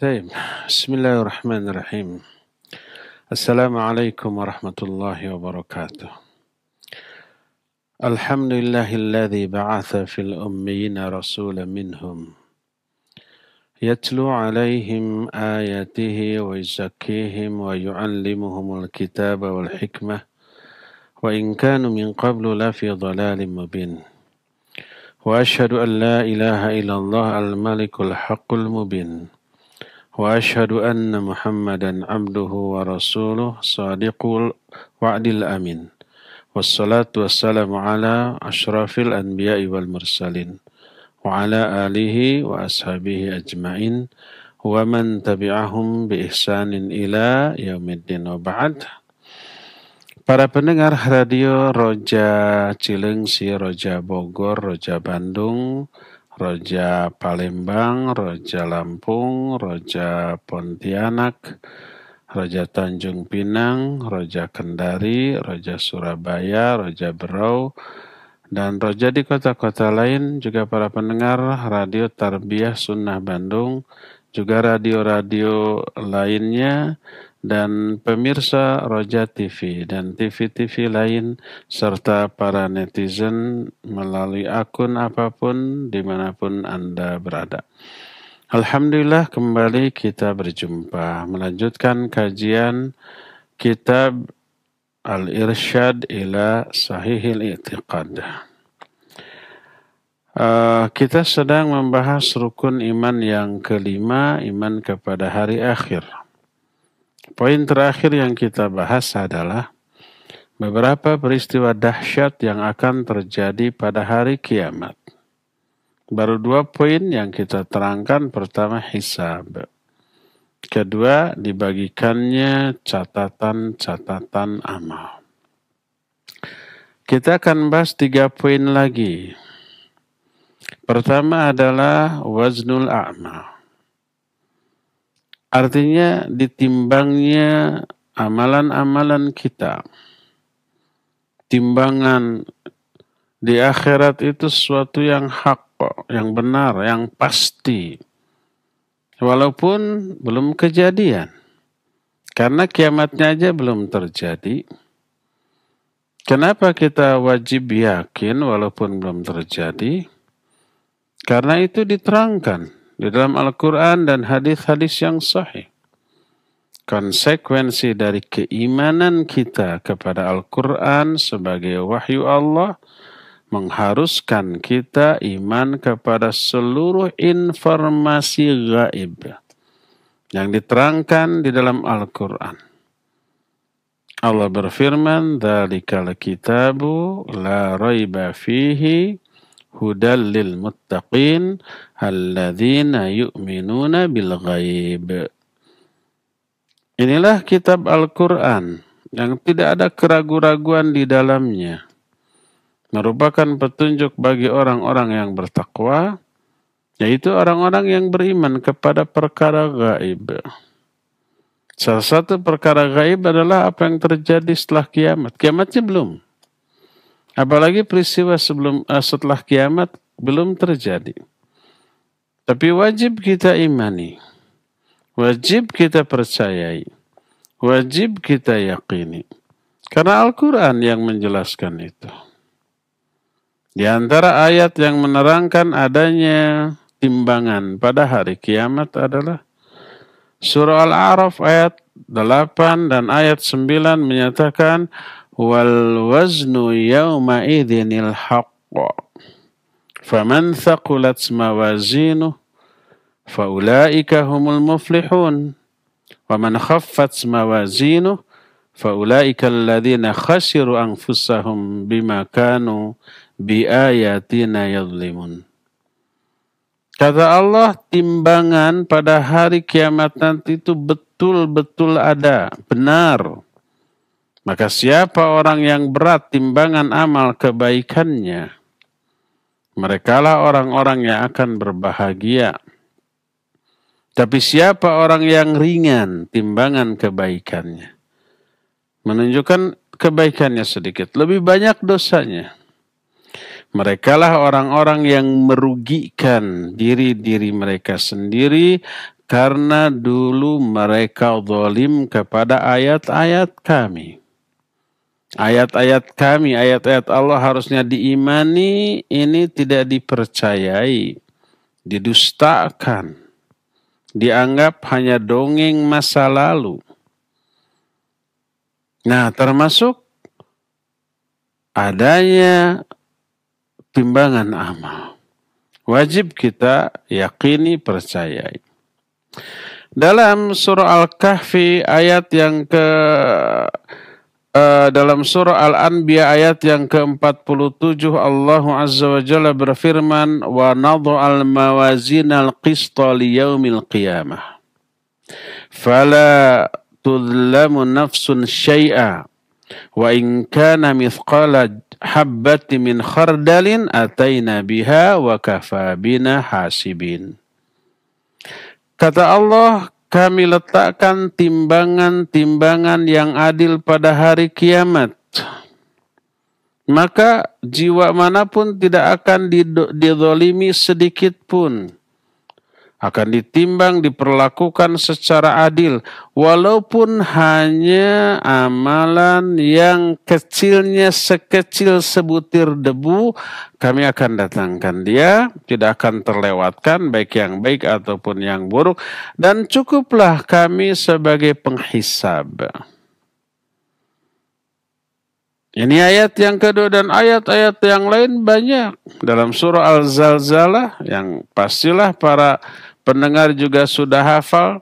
طيب بسم الله الرحمن الرحيم السلام عليكم ورحمة الله وبركاته الحمد لله الذي بعث في الأميين رسولا منهم يتلو عليهم آياته ويزكيهم ويعلمهم الكتاب والحكمة وإن كانوا من قبل لفي ضلال مبين وأشهد أن لا إله إلا الله الملك الحق المبين واشهد ان محمدا عبده ورسوله صادق الوعد الامين والصلاه والسلام على اشرف الانبياء والمرسلين وعلى اله واصحابه اجمعين ومن تبعهم بإحsan يوم الدين waba'ad Para pendengar radio Roja Cilengsi, Roja Bogor, Roja Bandung, Roja Palembang, Roja Lampung, Roja Pontianak, Roja Tanjung Pinang, Roja Kendari, Roja Surabaya, Roja Berau, dan Roja di kota-kota lain juga para pendengar Radio Tarbiyah Sunnah Bandung, juga radio-radio lainnya dan pemirsa Roja TV dan TV-TV lain serta para netizen melalui akun apapun dimanapun Anda berada. Alhamdulillah kembali kita berjumpa melanjutkan kajian kitab Al-Irsyad ila Sahihil I'tiqad. Uh, kita sedang membahas rukun iman yang kelima, iman kepada hari akhir. Poin terakhir yang kita bahas adalah beberapa peristiwa dahsyat yang akan terjadi pada hari kiamat. Baru dua poin yang kita terangkan. Pertama, hisab. Kedua, dibagikannya catatan-catatan amal. Kita akan bahas tiga poin lagi. Pertama adalah waznul a'mal Artinya ditimbangnya amalan-amalan kita. Timbangan di akhirat itu sesuatu yang hak, yang benar, yang pasti. Walaupun belum kejadian. Karena kiamatnya aja belum terjadi. Kenapa kita wajib yakin walaupun belum terjadi? Karena itu diterangkan di dalam Al-Quran dan hadis-hadis yang sahih. Konsekuensi dari keimanan kita kepada Al-Quran sebagai wahyu Allah mengharuskan kita iman kepada seluruh informasi gaib yang diterangkan di dalam Al-Quran. Allah berfirman, "Dzalikal kitabu la raiba fihi." hudal lil muttaqin alladzina yu'minuna bil ghaib. Inilah kitab Al-Qur'an yang tidak ada keraguan-raguan di dalamnya. Merupakan petunjuk bagi orang-orang yang bertakwa, yaitu orang-orang yang beriman kepada perkara gaib. Salah satu perkara gaib adalah apa yang terjadi setelah kiamat. Kiamatnya belum. Apalagi peristiwa sebelum uh, setelah kiamat belum terjadi. Tapi wajib kita imani. Wajib kita percayai. Wajib kita yakini. Karena Al-Quran yang menjelaskan itu. Di antara ayat yang menerangkan adanya timbangan pada hari kiamat adalah Surah Al-A'raf ayat 8 dan ayat 9 menyatakan wal waznu yawma idhinil haqqa faman thaqulat mawazinu faulaika humul muflihun waman khaffat mawazinu faulaika alladhina khasiru anfusahum bima kanu bi ayatina yadhlimun Kata Allah, timbangan pada hari kiamat nanti itu betul-betul ada, benar. Maka siapa orang yang berat timbangan amal kebaikannya, merekalah orang-orang yang akan berbahagia. Tapi siapa orang yang ringan timbangan kebaikannya? Menunjukkan kebaikannya sedikit, lebih banyak dosanya. Merekalah orang-orang yang merugikan diri-diri mereka sendiri karena dulu mereka zalim kepada ayat-ayat kami. Ayat-ayat kami, ayat-ayat Allah harusnya diimani, ini tidak dipercayai, didustakan, dianggap hanya dongeng masa lalu. Nah, termasuk adanya timbangan amal. Wajib kita yakini, percayai. Dalam surah Al-Kahfi ayat yang ke Eh, dalam surah Al-Anbiya ayat yang ke-47 Allah Azza wa Jalla berfirman wa nadh'al mawazinal qista liyaumil qiyamah fala tudlamu nafsun syai'a wa in kana mithqala habbati min khardalin atayna biha wa kafabina hasibin Kata Allah, kami letakkan timbangan-timbangan yang adil pada hari kiamat. Maka jiwa manapun tidak akan didolimi sedikit pun akan ditimbang diperlakukan secara adil walaupun hanya amalan yang kecilnya sekecil sebutir debu kami akan datangkan dia tidak akan terlewatkan baik yang baik ataupun yang buruk dan cukuplah kami sebagai penghisab. Ini ayat yang kedua dan ayat-ayat yang lain banyak dalam surah Al-Zalzalah yang pastilah para pendengar juga sudah hafal.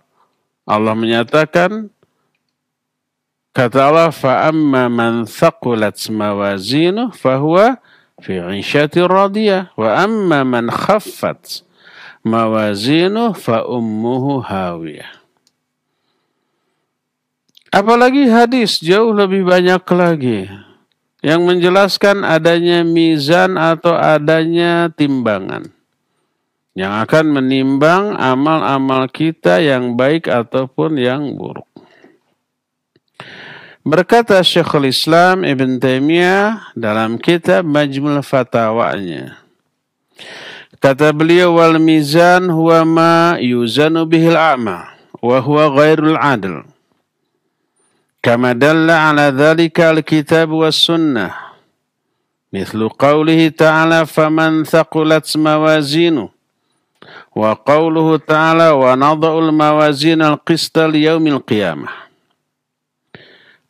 Allah menyatakan kata Allah فَأَمَّا مَنْ man thaqulat mawazinuh fahuwa fi 'ishatin radiyah wa amma man khaffat mawazinuh fa ummuhu hawiyah. Apalagi hadis jauh lebih banyak lagi yang menjelaskan adanya mizan atau adanya timbangan yang akan menimbang amal-amal kita yang baik ataupun yang buruk. Berkata Syekhul Islam Ibn Taimiyah dalam kitab Majmul Fatawanya. Kata beliau wal mizan huwa ma yuzanu bihil a'ma wa huwa ghairul adl. كما دل على ذلك الكتاب والسنة مثل قوله تعالى فمن ثقلت موازينه وقوله تعالى ونضع الموازين القسط ليوم القيامة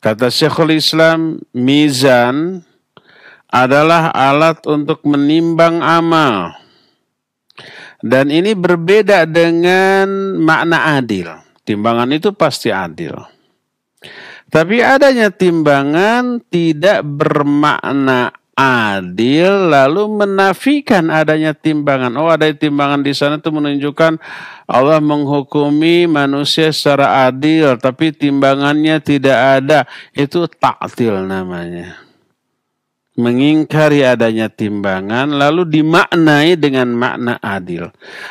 Kata Syekhul Islam, mizan adalah alat untuk menimbang amal. Dan ini berbeda dengan makna adil. Timbangan itu pasti adil. Tapi adanya timbangan tidak bermakna adil lalu menafikan adanya timbangan. Oh, ada timbangan di sana itu menunjukkan Allah menghukumi manusia secara adil, tapi timbangannya tidak ada. Itu taktil namanya mengingkari adanya timbangan lalu dimaknai dengan makna adil.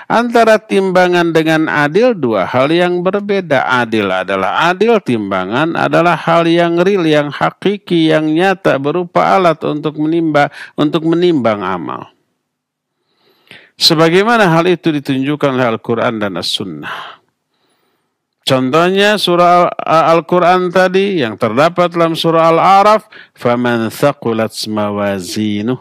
Antara timbangan dengan adil dua hal yang berbeda. Adil adalah adil, timbangan adalah hal yang real, yang hakiki, yang nyata berupa alat untuk menimba untuk menimbang amal. Sebagaimana hal itu ditunjukkan oleh Al-Qur'an dan As-Sunnah. Contohnya surah Al-Quran tadi yang terdapat dalam surah Al-Araf. Faman mawazinuh.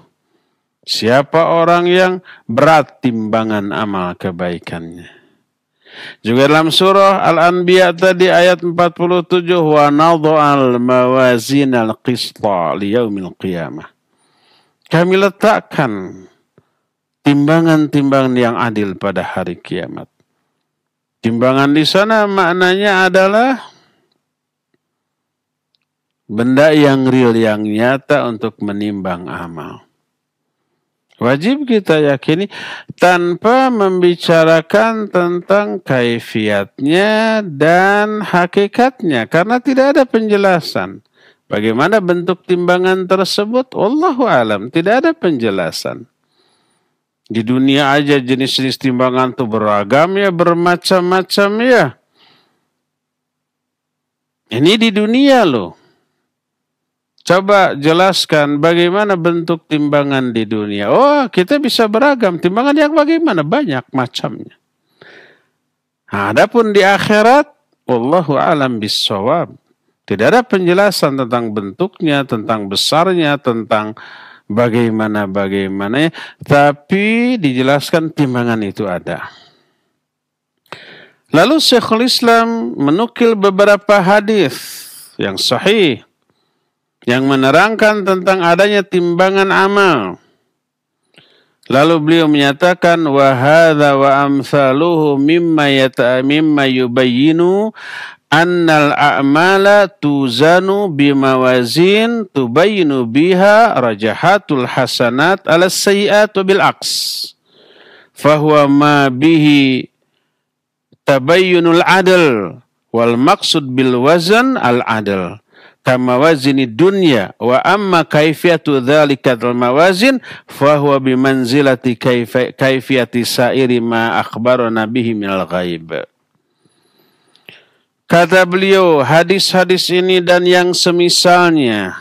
Siapa orang yang berat timbangan amal kebaikannya. Juga dalam surah Al-Anbiya tadi ayat 47. Wa nadha'al al qisla liyaumil qiyamah. Kami letakkan timbangan-timbangan yang adil pada hari kiamat. Timbangan di sana maknanya adalah benda yang real, yang nyata untuk menimbang amal. Wajib kita yakini tanpa membicarakan tentang kaifiatnya dan hakikatnya karena tidak ada penjelasan. Bagaimana bentuk timbangan tersebut? Wallahu alam, tidak ada penjelasan. Di dunia aja jenis-jenis timbangan tuh beragam ya, bermacam-macam ya. Ini di dunia loh. Coba jelaskan bagaimana bentuk timbangan di dunia. Oh, kita bisa beragam. Timbangan yang bagaimana? Banyak macamnya. Nah, adapun di akhirat, wallahu alam bisawab. Tidak ada penjelasan tentang bentuknya, tentang besarnya, tentang bagaimana bagaimana ya? tapi dijelaskan timbangan itu ada lalu Syekhul Islam menukil beberapa hadis yang sahih yang menerangkan tentang adanya timbangan amal Lalu beliau menyatakan wa hadza wa amsaluhu mimma yata mimma yubayyinu annal a'mala tuzanu bimawazin tubayinu biha rajahatul hasanat ala sayyiatu bil aqs, fahuwa ma bihi tabayyunul adl wal maksud bil wazan al adl kama wazini dunya wa amma kaifiyatu dhalika al mawazin fahuwa bimanzilati kaifiyati sairi ma akhbarana bihi minal ghaib Kata beliau, hadis-hadis ini dan yang semisalnya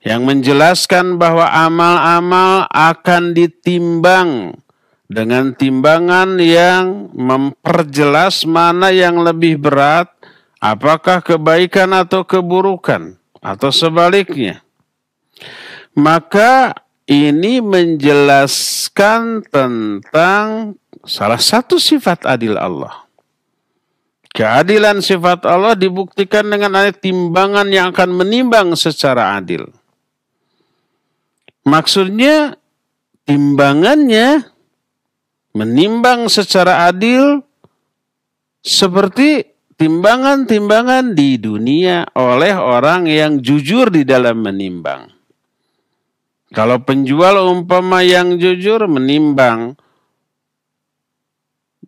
yang menjelaskan bahwa amal-amal akan ditimbang dengan timbangan yang memperjelas mana yang lebih berat, apakah kebaikan atau keburukan atau sebaliknya. Maka ini menjelaskan tentang salah satu sifat adil Allah. Keadilan sifat Allah dibuktikan dengan ada timbangan yang akan menimbang secara adil. Maksudnya timbangannya menimbang secara adil seperti timbangan-timbangan di dunia oleh orang yang jujur di dalam menimbang. Kalau penjual umpama yang jujur menimbang,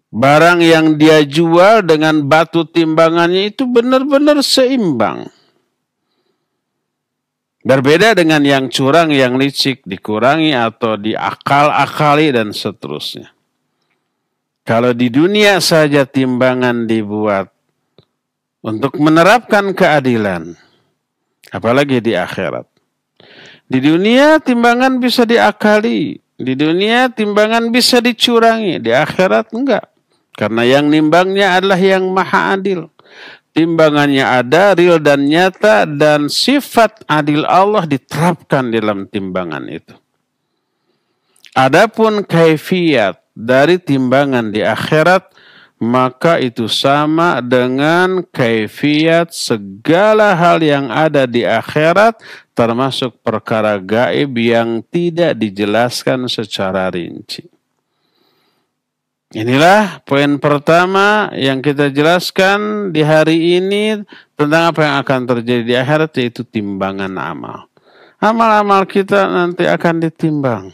Barang yang dia jual dengan batu timbangannya itu benar-benar seimbang. Berbeda dengan yang curang, yang licik, dikurangi atau diakal-akali dan seterusnya. Kalau di dunia saja timbangan dibuat untuk menerapkan keadilan, apalagi di akhirat. Di dunia timbangan bisa diakali, di dunia timbangan bisa dicurangi, di akhirat enggak. Karena yang nimbangnya adalah yang maha adil. Timbangannya ada, real dan nyata, dan sifat adil Allah diterapkan dalam timbangan itu. Adapun kaifiat dari timbangan di akhirat, maka itu sama dengan kaifiat segala hal yang ada di akhirat, termasuk perkara gaib yang tidak dijelaskan secara rinci. Inilah poin pertama yang kita jelaskan di hari ini tentang apa yang akan terjadi di akhirat yaitu timbangan amal. Amal-amal kita nanti akan ditimbang.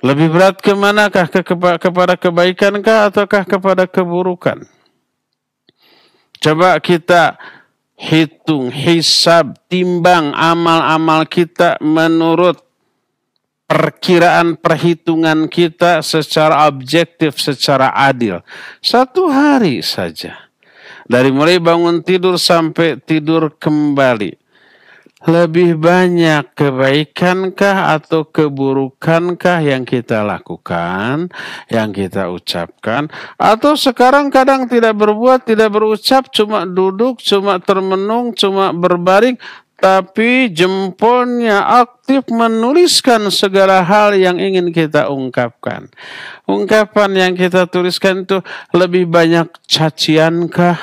Lebih berat ke manakah? Ke, kepa, kepada kebaikankah ataukah kepada keburukan? Coba kita hitung, hisab, timbang amal-amal kita menurut perkiraan perhitungan kita secara objektif, secara adil. Satu hari saja. Dari mulai bangun tidur sampai tidur kembali. Lebih banyak kebaikankah atau keburukankah yang kita lakukan, yang kita ucapkan, atau sekarang kadang tidak berbuat, tidak berucap, cuma duduk, cuma termenung, cuma berbaring, tapi jempolnya aktif menuliskan segala hal yang ingin kita ungkapkan. Ungkapan yang kita tuliskan itu lebih banyak caciankah,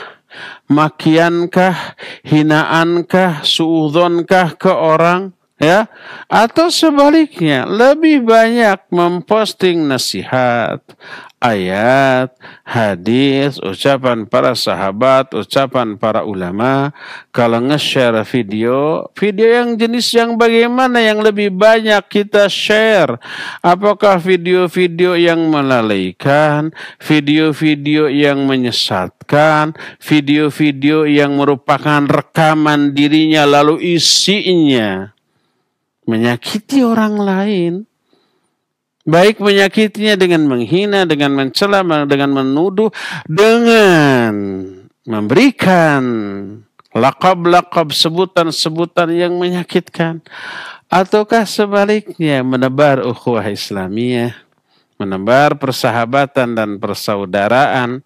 makiankah, hinaankah, suudonkah ke orang ya atau sebaliknya lebih banyak memposting nasihat ayat hadis ucapan para sahabat ucapan para ulama kalau nge-share video video yang jenis yang bagaimana yang lebih banyak kita share apakah video-video yang melalaikan video-video yang menyesatkan video-video yang merupakan rekaman dirinya lalu isinya menyakiti orang lain, baik menyakitinya dengan menghina, dengan mencela, dengan menuduh, dengan memberikan lakab-lakab sebutan-sebutan yang menyakitkan, ataukah sebaliknya menebar ukhuwah Islamiyah, menebar persahabatan dan persaudaraan,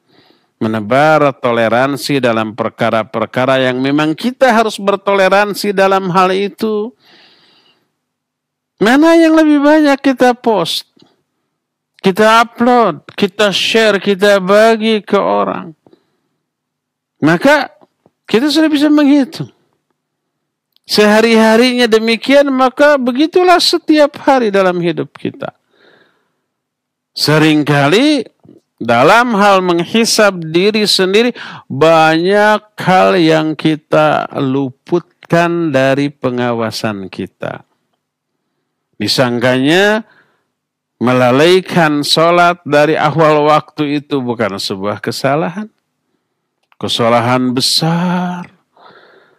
menebar toleransi dalam perkara-perkara yang memang kita harus bertoleransi dalam hal itu Mana yang lebih banyak kita post? Kita upload, kita share, kita bagi ke orang. Maka kita sudah bisa menghitung. Sehari-harinya demikian, maka begitulah setiap hari dalam hidup kita. Seringkali dalam hal menghisap diri sendiri banyak hal yang kita luputkan dari pengawasan kita. Disangkanya melalaikan sholat dari awal waktu itu bukan sebuah kesalahan. Kesalahan besar.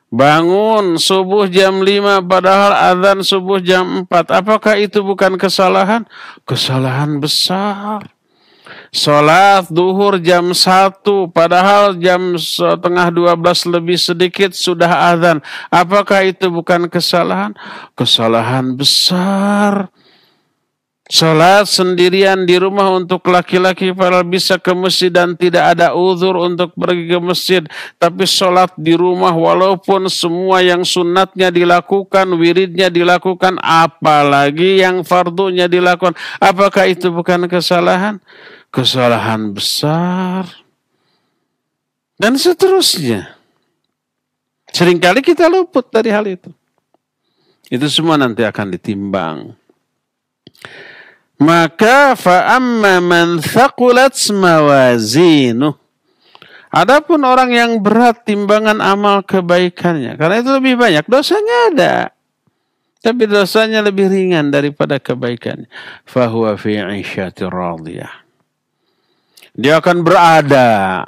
Bangun subuh jam 5 padahal azan subuh jam 4. Apakah itu bukan kesalahan? Kesalahan besar. Sholat duhur jam 1, padahal jam setengah 12 lebih sedikit sudah azan. Apakah itu bukan kesalahan? Kesalahan besar. Sholat sendirian di rumah untuk laki-laki padahal bisa ke masjid dan tidak ada uzur untuk pergi ke masjid. Tapi sholat di rumah walaupun semua yang sunatnya dilakukan, wiridnya dilakukan, apalagi yang fardunya dilakukan. Apakah itu bukan kesalahan? kesalahan besar, dan seterusnya. Seringkali kita luput dari hal itu. Itu semua nanti akan ditimbang. Maka fa'amma man thakulat mawazinuh. Adapun orang yang berat timbangan amal kebaikannya. Karena itu lebih banyak. Dosanya ada. Tapi dosanya lebih ringan daripada kebaikannya. Fahuwa fi radiyah dia akan berada.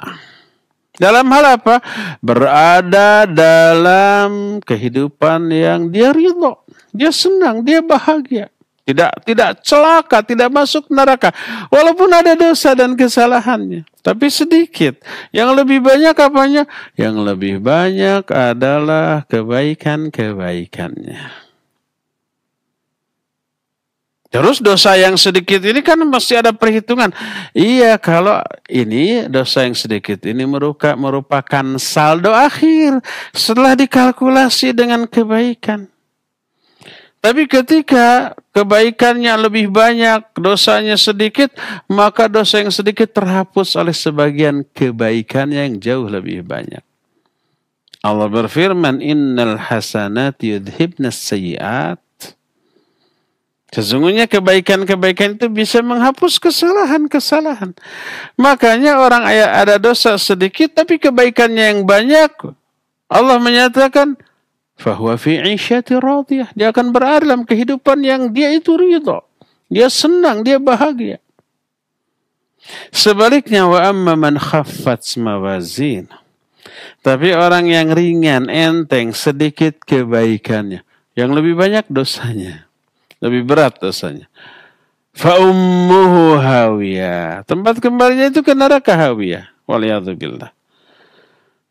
Dalam hal apa? Berada dalam kehidupan yang dia ridho. Dia senang, dia bahagia. Tidak tidak celaka, tidak masuk neraka. Walaupun ada dosa dan kesalahannya. Tapi sedikit. Yang lebih banyak apanya? Yang lebih banyak adalah kebaikan-kebaikannya. Terus dosa yang sedikit ini kan masih ada perhitungan. Iya, kalau ini dosa yang sedikit ini merupakan saldo akhir setelah dikalkulasi dengan kebaikan. Tapi ketika kebaikannya lebih banyak, dosanya sedikit, maka dosa yang sedikit terhapus oleh sebagian kebaikannya yang jauh lebih banyak. Allah berfirman, "Innal hasanati yudhibnas sayyi'at." Sesungguhnya kebaikan-kebaikan itu bisa menghapus kesalahan-kesalahan. Makanya orang ada dosa sedikit tapi kebaikannya yang banyak. Allah menyatakan bahwa fi Dia akan berada dalam kehidupan yang dia itu ridho. Dia senang, dia bahagia. Sebaliknya wa amma man khaffat mawazin. Tapi orang yang ringan, enteng, sedikit kebaikannya. Yang lebih banyak dosanya. Lebih berat dosanya. Fa'ummuhu hawiyah. Tempat kembalinya itu ke neraka hawiyah. Waliyadzubillah.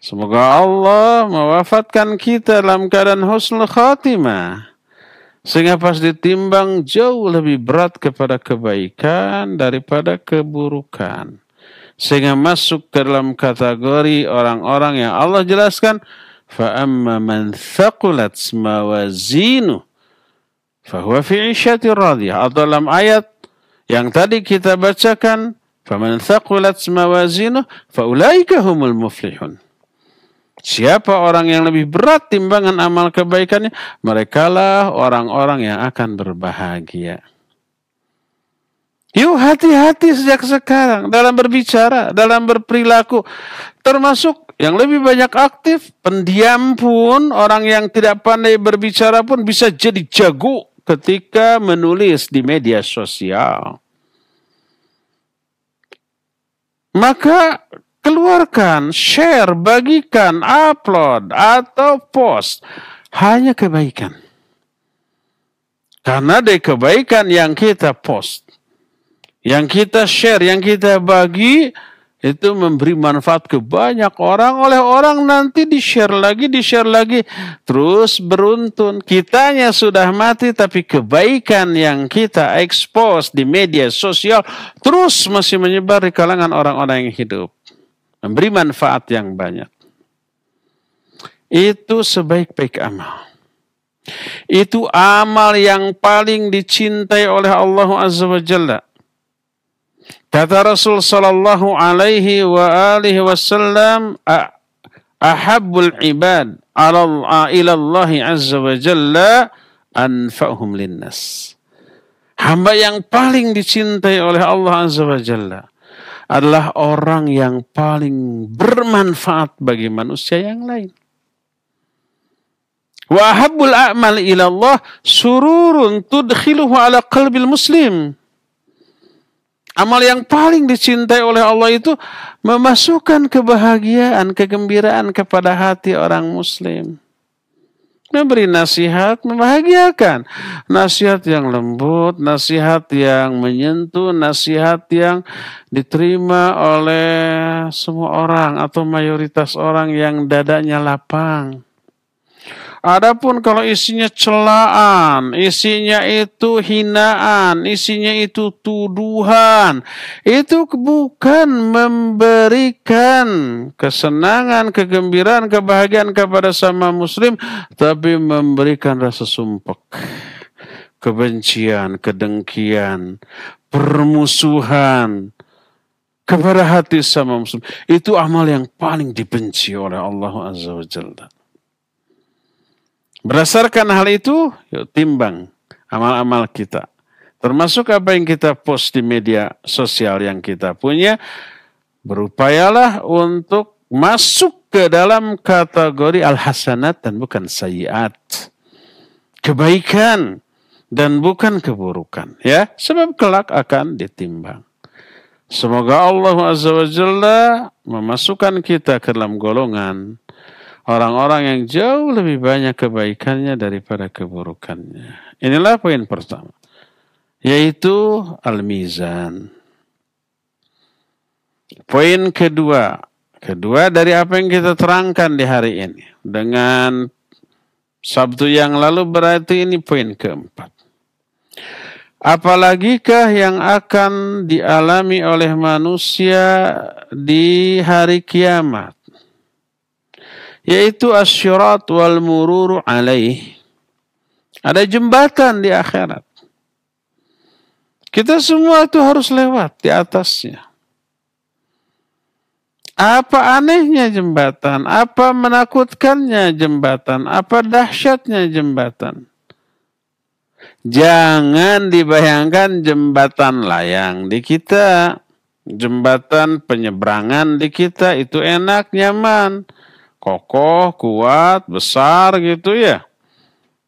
Semoga Allah mewafatkan kita dalam keadaan husnul khatimah. Sehingga pas ditimbang jauh lebih berat kepada kebaikan daripada keburukan. Sehingga masuk ke dalam kategori orang-orang yang Allah jelaskan. فَأَمَّا مَنْ ثَقُلَتْ Fahuwa fi isyati radiyah. Atau dalam ayat yang tadi kita bacakan, faman thakulat mawazinuh faulaika muflihun. Siapa orang yang lebih berat timbangan amal kebaikannya, merekalah orang-orang yang akan berbahagia. Yuk hati-hati sejak sekarang dalam berbicara, dalam berperilaku. Termasuk yang lebih banyak aktif, pendiam pun, orang yang tidak pandai berbicara pun bisa jadi jago ketika menulis di media sosial, maka keluarkan, share, bagikan, upload, atau post hanya kebaikan. Karena ada kebaikan yang kita post, yang kita share, yang kita bagi, itu memberi manfaat ke banyak orang oleh orang nanti di share lagi di share lagi terus beruntun kitanya sudah mati tapi kebaikan yang kita expose di media sosial terus masih menyebar di kalangan orang-orang yang hidup memberi manfaat yang banyak itu sebaik-baik amal itu amal yang paling dicintai oleh Allah Azza wa Jalla Kata Rasul sallallahu alaihi wa alihi wasallam ahabbul ibad ala Allah azza wa jalla anfa'hum linnas. Hamba yang paling dicintai oleh Allah azza wa jalla adalah orang yang paling bermanfaat bagi manusia yang lain. Wa ahabbul a'mal ila Allah sururun tudkhiluhu ala qalbil muslim. Amal yang paling dicintai oleh Allah itu memasukkan kebahagiaan, kegembiraan kepada hati orang muslim. Memberi nasihat membahagiakan. Nasihat yang lembut, nasihat yang menyentuh, nasihat yang diterima oleh semua orang atau mayoritas orang yang dadanya lapang. Adapun kalau isinya celaan, isinya itu hinaan, isinya itu tuduhan, itu bukan memberikan kesenangan, kegembiraan, kebahagiaan kepada sama muslim, tapi memberikan rasa sumpek, kebencian, kedengkian, permusuhan, kepada hati sama muslim. Itu amal yang paling dibenci oleh Allah Azza wa Jalla. Berdasarkan hal itu, yuk timbang amal-amal kita. Termasuk apa yang kita post di media sosial yang kita punya, berupayalah untuk masuk ke dalam kategori al-hasanat dan bukan sayiat. Kebaikan dan bukan keburukan ya sebab kelak akan ditimbang semoga Allah azza wa jalla memasukkan kita ke dalam golongan orang-orang yang jauh lebih banyak kebaikannya daripada keburukannya. Inilah poin pertama, yaitu al-mizan. Poin kedua, kedua dari apa yang kita terangkan di hari ini dengan Sabtu yang lalu berarti ini poin keempat. Apalagikah yang akan dialami oleh manusia di hari kiamat? yaitu asyurat wal mururu alaih. Ada jembatan di akhirat. Kita semua itu harus lewat di atasnya. Apa anehnya jembatan? Apa menakutkannya jembatan? Apa dahsyatnya jembatan? Jangan dibayangkan jembatan layang di kita. Jembatan penyeberangan di kita itu enak, nyaman kokoh, kuat, besar gitu ya.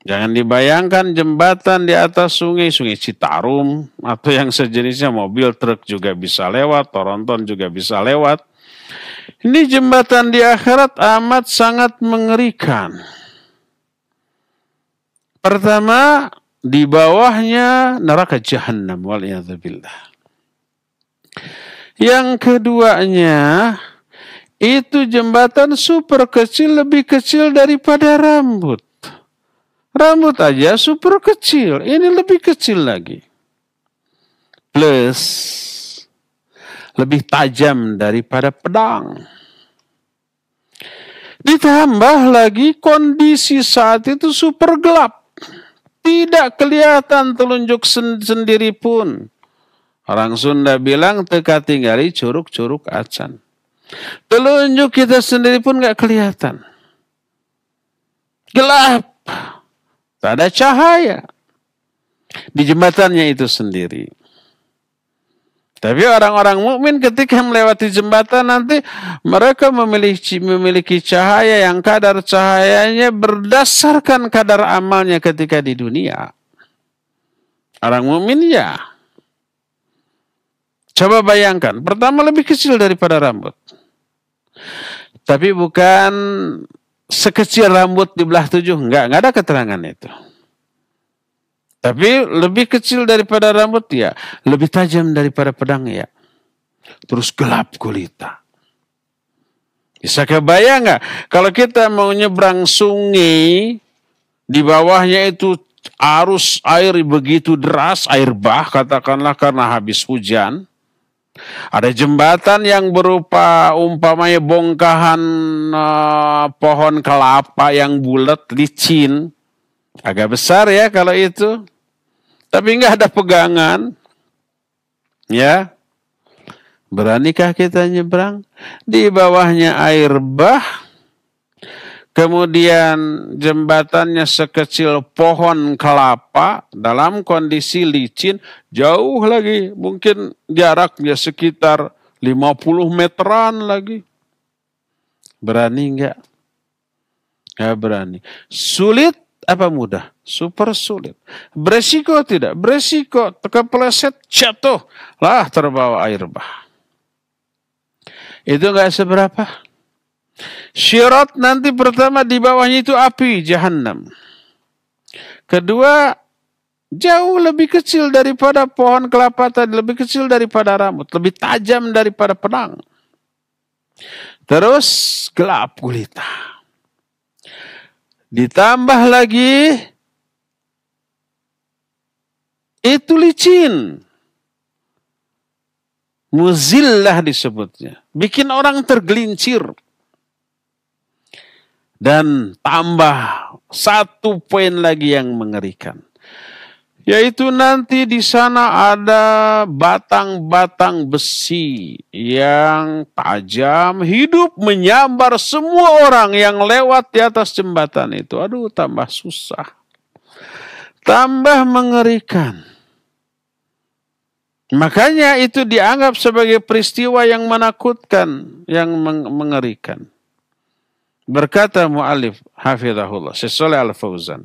Jangan dibayangkan jembatan di atas sungai, sungai Citarum atau yang sejenisnya mobil truk juga bisa lewat, toronton juga bisa lewat. Ini jembatan di akhirat amat sangat mengerikan. Pertama, di bawahnya neraka jahanam waliyadzubillah. Yang keduanya, itu jembatan super kecil lebih kecil daripada rambut. Rambut aja super kecil, ini lebih kecil lagi. Plus lebih tajam daripada pedang. Ditambah lagi kondisi saat itu super gelap. Tidak kelihatan telunjuk sendiri pun. Orang Sunda bilang teka tinggali curuk curuk acan. Telunjuk kita sendiri pun nggak kelihatan. Gelap. Tak ada cahaya. Di jembatannya itu sendiri. Tapi orang-orang mukmin ketika melewati jembatan nanti mereka memiliki, memiliki cahaya yang kadar cahayanya berdasarkan kadar amalnya ketika di dunia. Orang mukmin ya. Coba bayangkan, pertama lebih kecil daripada rambut. Tapi bukan sekecil rambut di belah tujuh. Enggak, enggak ada keterangan itu. Tapi lebih kecil daripada rambut ya, lebih tajam daripada pedang ya. Terus gelap kulita. Bisa kebayang enggak? kalau kita mau nyebrang sungai di bawahnya itu arus air begitu deras, air bah katakanlah karena habis hujan. Ada jembatan yang berupa umpamanya bongkahan uh, pohon kelapa yang bulat licin. Agak besar ya kalau itu. Tapi nggak ada pegangan. Ya. Beranikah kita nyebrang? Di bawahnya air bah, Kemudian jembatannya sekecil pohon kelapa dalam kondisi licin jauh lagi mungkin jaraknya sekitar 50 meteran lagi. Berani enggak? Enggak berani. Sulit apa mudah? Super sulit. Beresiko tidak? Beresiko. Kepleset jatuh. Lah terbawa air bah. Itu enggak seberapa. Syirat nanti pertama di bawahnya itu api jahanam. Kedua jauh lebih kecil daripada pohon kelapa tadi, lebih kecil daripada rambut, lebih tajam daripada pedang. Terus gelap gulita. Ditambah lagi itu licin. Muzillah disebutnya. Bikin orang tergelincir. Dan tambah satu poin lagi yang mengerikan. Yaitu nanti di sana ada batang-batang besi yang tajam hidup menyambar semua orang yang lewat di atas jembatan itu. Aduh tambah susah. Tambah mengerikan. Makanya itu dianggap sebagai peristiwa yang menakutkan, yang mengerikan. Berkata mu'alif hafizahullah, Sesoleh al-Fauzan.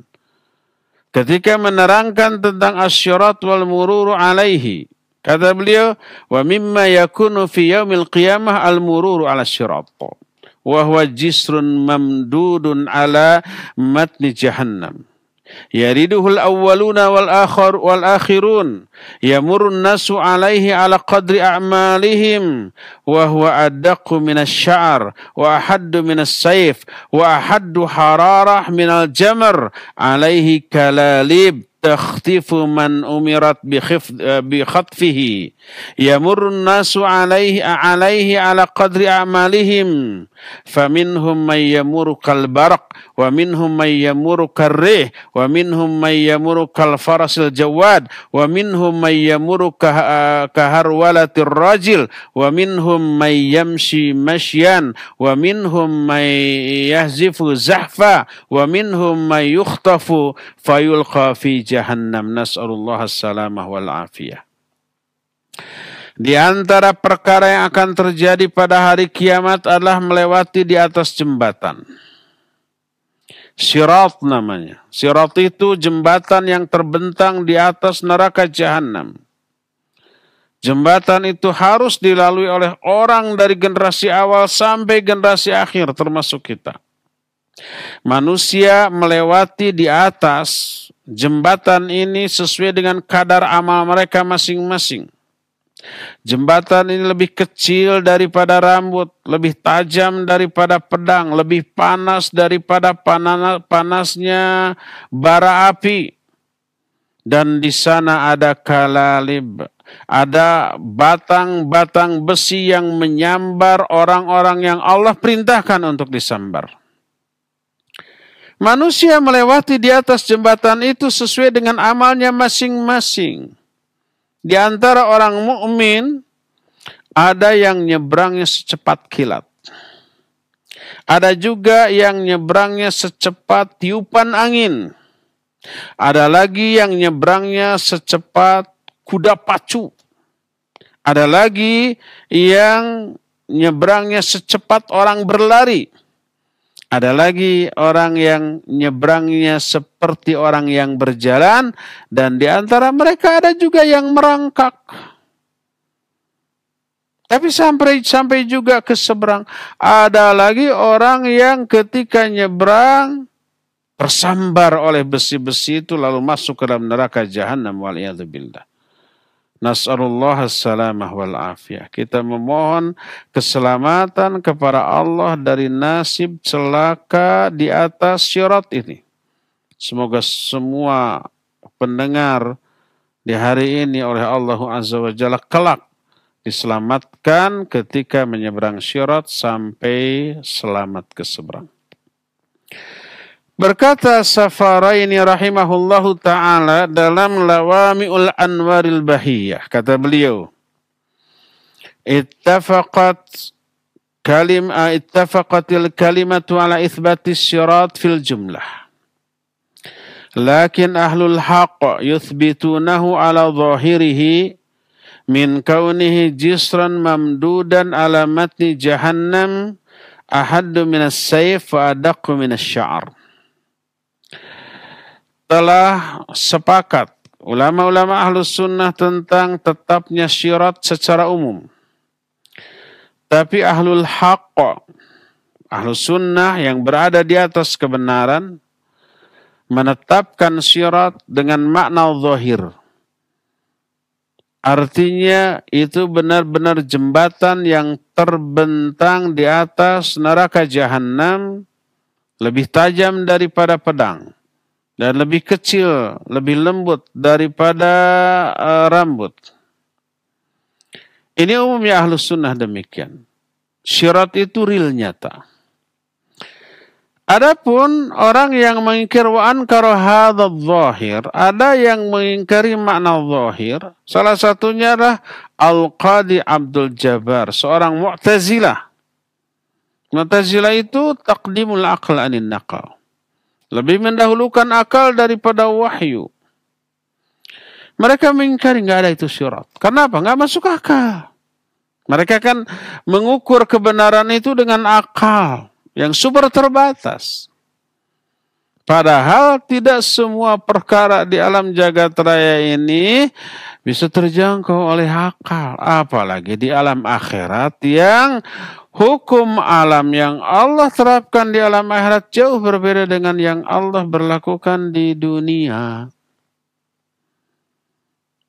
Ketika menerangkan tentang asyarat wal mururu alaihi. Kata beliau, wa mimma yakunu fi yaumil qiyamah al mururu ala syirat. Wa huwa jisrun mamdudun ala matni jahannam. يرده الأولون والآخر والآخرون يمر الناس عليه على قدر أعمالهم وهو أدق من الشعر وأحد من السيف وأحد حرارة من الجمر عليه كلاليب تخطف من أمرت بخطفه يمر الناس عليه عليه على قدر أعمالهم فمنهم من يمر كالبرق ومنهم من يمر كالريح ومنهم من يمر كالفرس الجواد ومنهم من يمر كهرولة الرجل ومنهم من يمشي مشيا ومنهم من يهزف زحفا ومنهم من يخطف فيلقى في جهنم jahannam nas'alullah salamah wal afiyah. Di antara perkara yang akan terjadi pada hari kiamat adalah melewati di atas jembatan. Sirat namanya. Sirat itu jembatan yang terbentang di atas neraka jahanam. Jembatan itu harus dilalui oleh orang dari generasi awal sampai generasi akhir termasuk kita. Manusia melewati di atas jembatan ini sesuai dengan kadar amal mereka masing-masing. Jembatan ini lebih kecil daripada rambut, lebih tajam daripada pedang, lebih panas daripada panasnya bara api. Dan di sana ada kalalib, ada batang-batang besi yang menyambar orang-orang yang Allah perintahkan untuk disambar. Manusia melewati di atas jembatan itu sesuai dengan amalnya masing-masing. Di antara orang mukmin ada yang nyebrangnya secepat kilat. Ada juga yang nyebrangnya secepat tiupan angin. Ada lagi yang nyebrangnya secepat kuda pacu. Ada lagi yang nyebrangnya secepat orang berlari. Ada lagi orang yang nyebrangnya seperti orang yang berjalan dan di antara mereka ada juga yang merangkak. Tapi sampai sampai juga ke seberang ada lagi orang yang ketika nyebrang tersambar oleh besi-besi itu lalu masuk ke dalam neraka jahanam waliyadzubillah. Nas'alullah salamah wal afiyah. Kita memohon keselamatan kepada Allah dari nasib celaka di atas syarat ini. Semoga semua pendengar di hari ini oleh Allah Azza wa Jalla kelak diselamatkan ketika menyeberang syarat sampai selamat ke seberang. Berkata Safaraini rahimahullahu taala dalam Lawami'ul Anwaril Bahiyah kata beliau Ittafaqat kalim ittafaqatil kalimatu ala itsbatis sirat fil jumlah lakin ahlul haqq yuthbitunahu ala zahirihi min kaunihi jisran mamdudan ala matni jahannam ahaddu minas sayf wa adaqu minas sya'ar telah sepakat ulama-ulama ahlus sunnah tentang tetapnya syirat secara umum. Tapi ahlul haqqa, ahlus sunnah yang berada di atas kebenaran, menetapkan syirat dengan makna zahir. Artinya itu benar-benar jembatan yang terbentang di atas neraka jahanam lebih tajam daripada pedang dan lebih kecil, lebih lembut daripada uh, rambut. Ini umumnya ahlus sunnah demikian. Syarat itu real nyata. Adapun orang yang mengingkar wa'an ankara zahir, ada yang mengingkari makna zahir. Salah satunya adalah Al-Qadi Abdul Jabbar, seorang Mu'tazilah. Mu'tazilah itu takdimul aql anin naqal. Lebih mendahulukan akal daripada wahyu. Mereka mengingkari nggak ada itu syarat. Kenapa? Nggak masuk akal. Mereka kan mengukur kebenaran itu dengan akal yang super terbatas. Padahal tidak semua perkara di alam jagat raya ini bisa terjangkau oleh akal. Apalagi di alam akhirat yang hukum alam yang Allah terapkan di alam akhirat jauh berbeda dengan yang Allah berlakukan di dunia.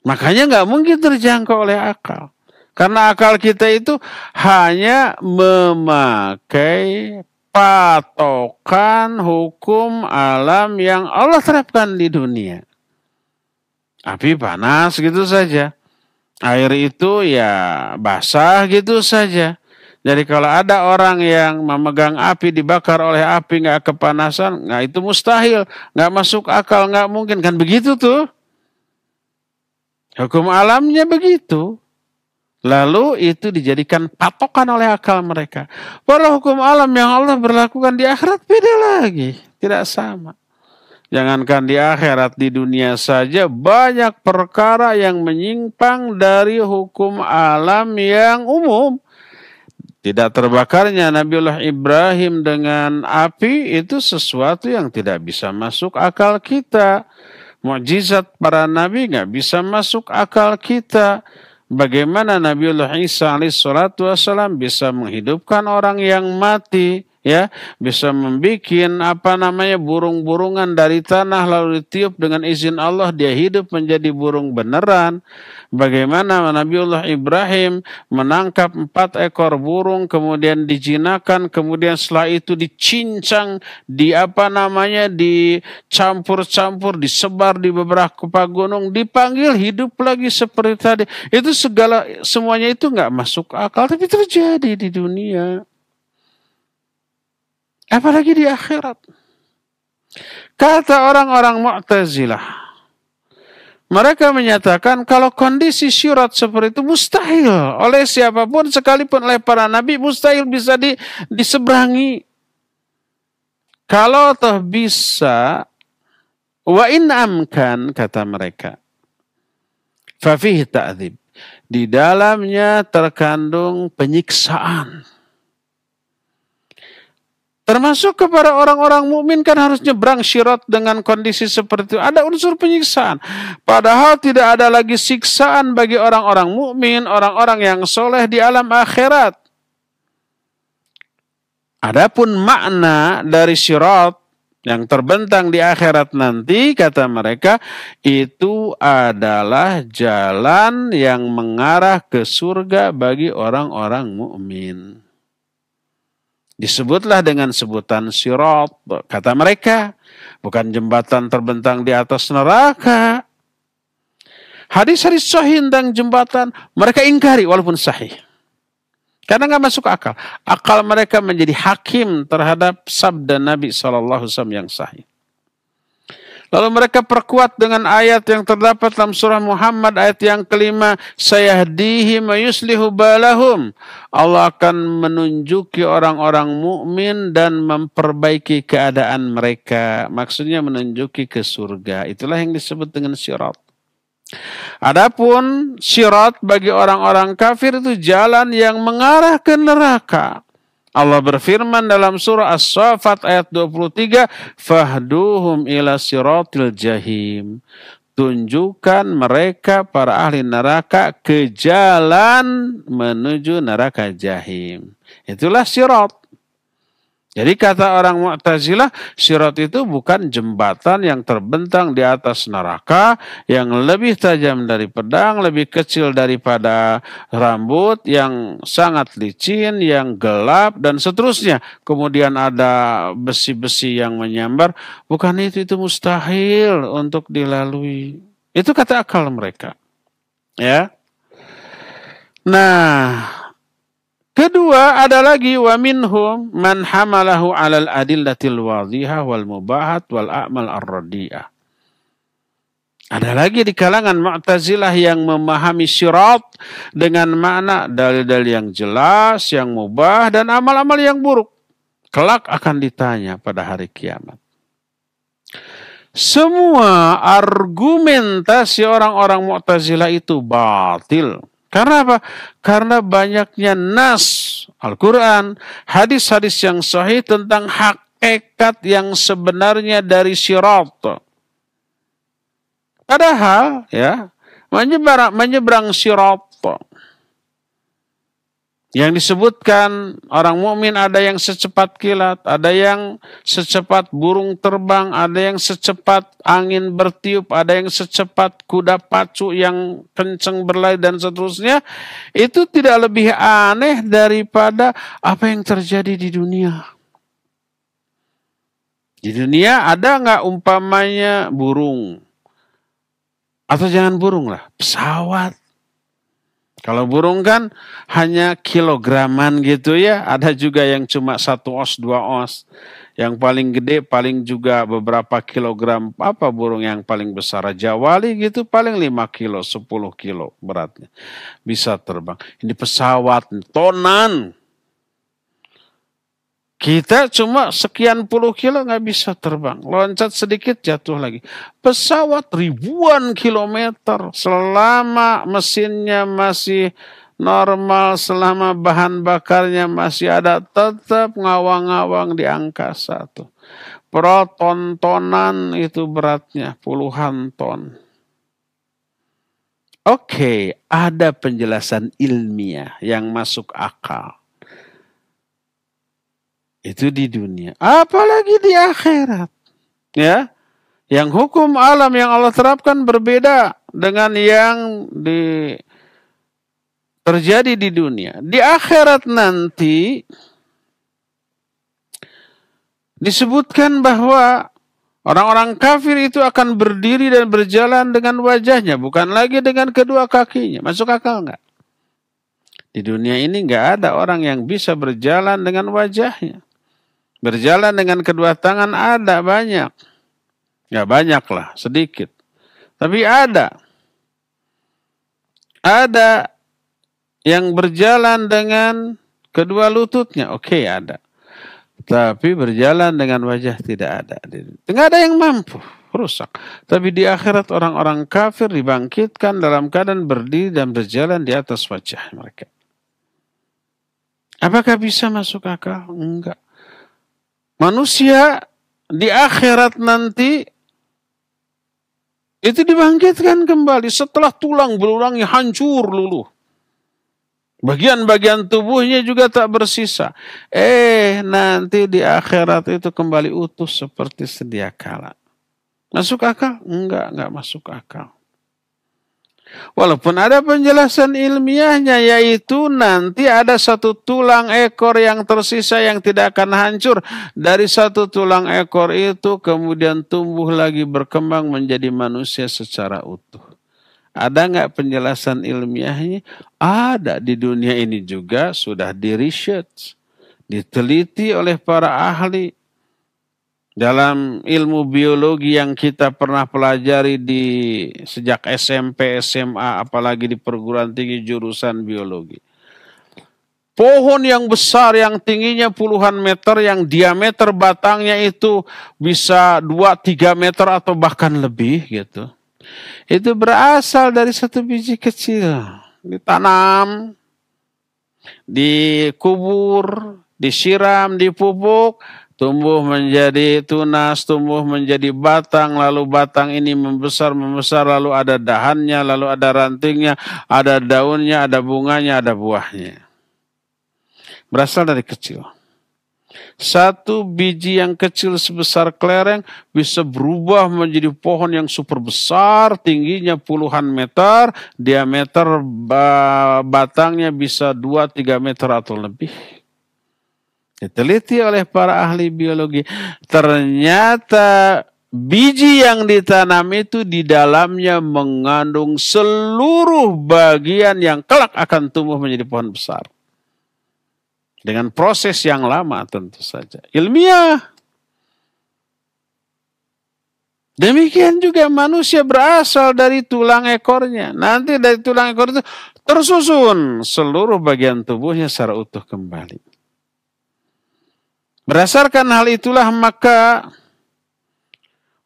Makanya nggak mungkin terjangkau oleh akal. Karena akal kita itu hanya memakai patokan hukum alam yang Allah terapkan di dunia. Api panas gitu saja. Air itu ya basah gitu saja. Jadi kalau ada orang yang memegang api dibakar oleh api nggak kepanasan, nggak itu mustahil, nggak masuk akal, nggak mungkin kan begitu tuh. Hukum alamnya begitu. Lalu itu dijadikan patokan oleh akal mereka. Walau hukum alam yang Allah berlakukan di akhirat beda lagi. Tidak sama. Jangankan di akhirat, di dunia saja banyak perkara yang menyimpang dari hukum alam yang umum. Tidak terbakarnya Nabiullah Ibrahim dengan api itu sesuatu yang tidak bisa masuk akal kita. Mukjizat para nabi nggak bisa masuk akal kita. Bagaimana Nabiullah Isa alaihissalatu wassalam bisa menghidupkan orang yang mati ya bisa membuat apa namanya burung-burungan dari tanah lalu ditiup dengan izin Allah dia hidup menjadi burung beneran bagaimana Allah Ibrahim menangkap empat ekor burung kemudian dijinakan kemudian setelah itu dicincang di apa namanya dicampur-campur disebar di beberapa gunung dipanggil hidup lagi seperti tadi itu segala semuanya itu nggak masuk akal tapi terjadi di dunia Apalagi di akhirat. Kata orang-orang Mu'tazilah. Mereka menyatakan kalau kondisi syurat seperti itu mustahil oleh siapapun sekalipun oleh para nabi mustahil bisa di, diseberangi. Kalau toh bisa wa in kata mereka. Fafih ta'zib. Di dalamnya terkandung penyiksaan Termasuk kepada orang-orang mukmin kan harus nyebrang syirat dengan kondisi seperti itu. Ada unsur penyiksaan. Padahal tidak ada lagi siksaan bagi orang-orang mukmin, orang-orang yang soleh di alam akhirat. Adapun makna dari syirat yang terbentang di akhirat nanti, kata mereka, itu adalah jalan yang mengarah ke surga bagi orang-orang mukmin disebutlah dengan sebutan sirat. Kata mereka, bukan jembatan terbentang di atas neraka. Hadis-hadis sahih tentang jembatan, mereka ingkari walaupun sahih. Karena nggak masuk akal. Akal mereka menjadi hakim terhadap sabda Nabi SAW yang sahih. Lalu mereka perkuat dengan ayat yang terdapat dalam surah Muhammad ayat yang kelima, sayahdihim mayuslihu balahum. Allah akan menunjuki orang-orang mukmin dan memperbaiki keadaan mereka. Maksudnya menunjuki ke surga. Itulah yang disebut dengan sirat. Adapun sirat bagi orang-orang kafir itu jalan yang mengarah ke neraka. Allah berfirman dalam surah As-Saffat ayat 23, "Fahduhum ila siratil jahim." Tunjukkan mereka para ahli neraka ke jalan menuju neraka jahim. Itulah sirat. Jadi kata orang Mu'tazilah, sirat itu bukan jembatan yang terbentang di atas neraka, yang lebih tajam dari pedang, lebih kecil daripada rambut, yang sangat licin, yang gelap, dan seterusnya. Kemudian ada besi-besi yang menyambar. Bukan itu, itu mustahil untuk dilalui. Itu kata akal mereka. Ya. Nah, Kedua ada lagi wa minhum man hamalahu alal adillatil wadhihah wal mubahat wal a'mal ar-radiyah. Ada lagi di kalangan Mu'tazilah yang memahami syirat dengan makna dalil-dalil yang jelas, yang mubah, dan amal-amal yang buruk. Kelak akan ditanya pada hari kiamat. Semua argumentasi orang-orang Mu'tazilah itu batil. Karena apa? Karena banyaknya nas Al-Quran, hadis-hadis yang sahih tentang hak hakikat yang sebenarnya dari sirat. Padahal ya menyeberang, menyeberang sirat yang disebutkan orang mukmin ada yang secepat kilat, ada yang secepat burung terbang, ada yang secepat angin bertiup, ada yang secepat kuda pacu yang kenceng berlari dan seterusnya. Itu tidak lebih aneh daripada apa yang terjadi di dunia. Di dunia ada nggak umpamanya burung? Atau jangan burung lah, pesawat. Kalau burung kan hanya kilograman gitu ya. Ada juga yang cuma satu os, dua os. Yang paling gede paling juga beberapa kilogram. Apa burung yang paling besar? wali gitu paling lima kilo, sepuluh kilo beratnya. Bisa terbang. Ini pesawat, tonan. Kita cuma sekian puluh kilo nggak bisa terbang. Loncat sedikit jatuh lagi. Pesawat ribuan kilometer selama mesinnya masih normal, selama bahan bakarnya masih ada, tetap ngawang-ngawang di angkasa tuh. Proton-tonan itu beratnya puluhan ton. Oke, okay, ada penjelasan ilmiah yang masuk akal. Itu di dunia. Apalagi di akhirat. Ya. Yang hukum alam yang Allah terapkan berbeda dengan yang di terjadi di dunia. Di akhirat nanti disebutkan bahwa orang-orang kafir itu akan berdiri dan berjalan dengan wajahnya, bukan lagi dengan kedua kakinya. Masuk akal nggak? Di dunia ini nggak ada orang yang bisa berjalan dengan wajahnya. Berjalan dengan kedua tangan ada banyak. Ya banyak lah, sedikit. Tapi ada. Ada yang berjalan dengan kedua lututnya. Oke okay, ada. Tapi berjalan dengan wajah tidak ada. Tidak ada yang mampu. Rusak. Tapi di akhirat orang-orang kafir dibangkitkan dalam keadaan berdiri dan berjalan di atas wajah mereka. Apakah bisa masuk akal? Enggak manusia di akhirat nanti itu dibangkitkan kembali setelah tulang belulangnya hancur luluh. Bagian-bagian tubuhnya juga tak bersisa. Eh, nanti di akhirat itu kembali utuh seperti sedia kala. Masuk akal? Enggak, enggak masuk akal. Walaupun ada penjelasan ilmiahnya yaitu nanti ada satu tulang ekor yang tersisa yang tidak akan hancur. Dari satu tulang ekor itu kemudian tumbuh lagi berkembang menjadi manusia secara utuh. Ada nggak penjelasan ilmiahnya? Ada di dunia ini juga sudah di research, diteliti oleh para ahli dalam ilmu biologi yang kita pernah pelajari di sejak SMP, SMA, apalagi di perguruan tinggi jurusan biologi. Pohon yang besar yang tingginya puluhan meter yang diameter batangnya itu bisa 2-3 meter atau bahkan lebih gitu. Itu berasal dari satu biji kecil. Ditanam, dikubur, disiram, dipupuk, tumbuh menjadi tunas, tumbuh menjadi batang, lalu batang ini membesar, membesar, lalu ada dahannya, lalu ada rantingnya, ada daunnya, ada bunganya, ada buahnya. Berasal dari kecil. Satu biji yang kecil sebesar kelereng bisa berubah menjadi pohon yang super besar, tingginya puluhan meter, diameter batangnya bisa 2-3 meter atau lebih. Diteliti oleh para ahli biologi, ternyata biji yang ditanam itu di dalamnya mengandung seluruh bagian yang kelak akan tumbuh menjadi pohon besar. Dengan proses yang lama tentu saja. Ilmiah. Demikian juga manusia berasal dari tulang ekornya. Nanti dari tulang ekor itu tersusun seluruh bagian tubuhnya secara utuh kembali. Berdasarkan hal itulah maka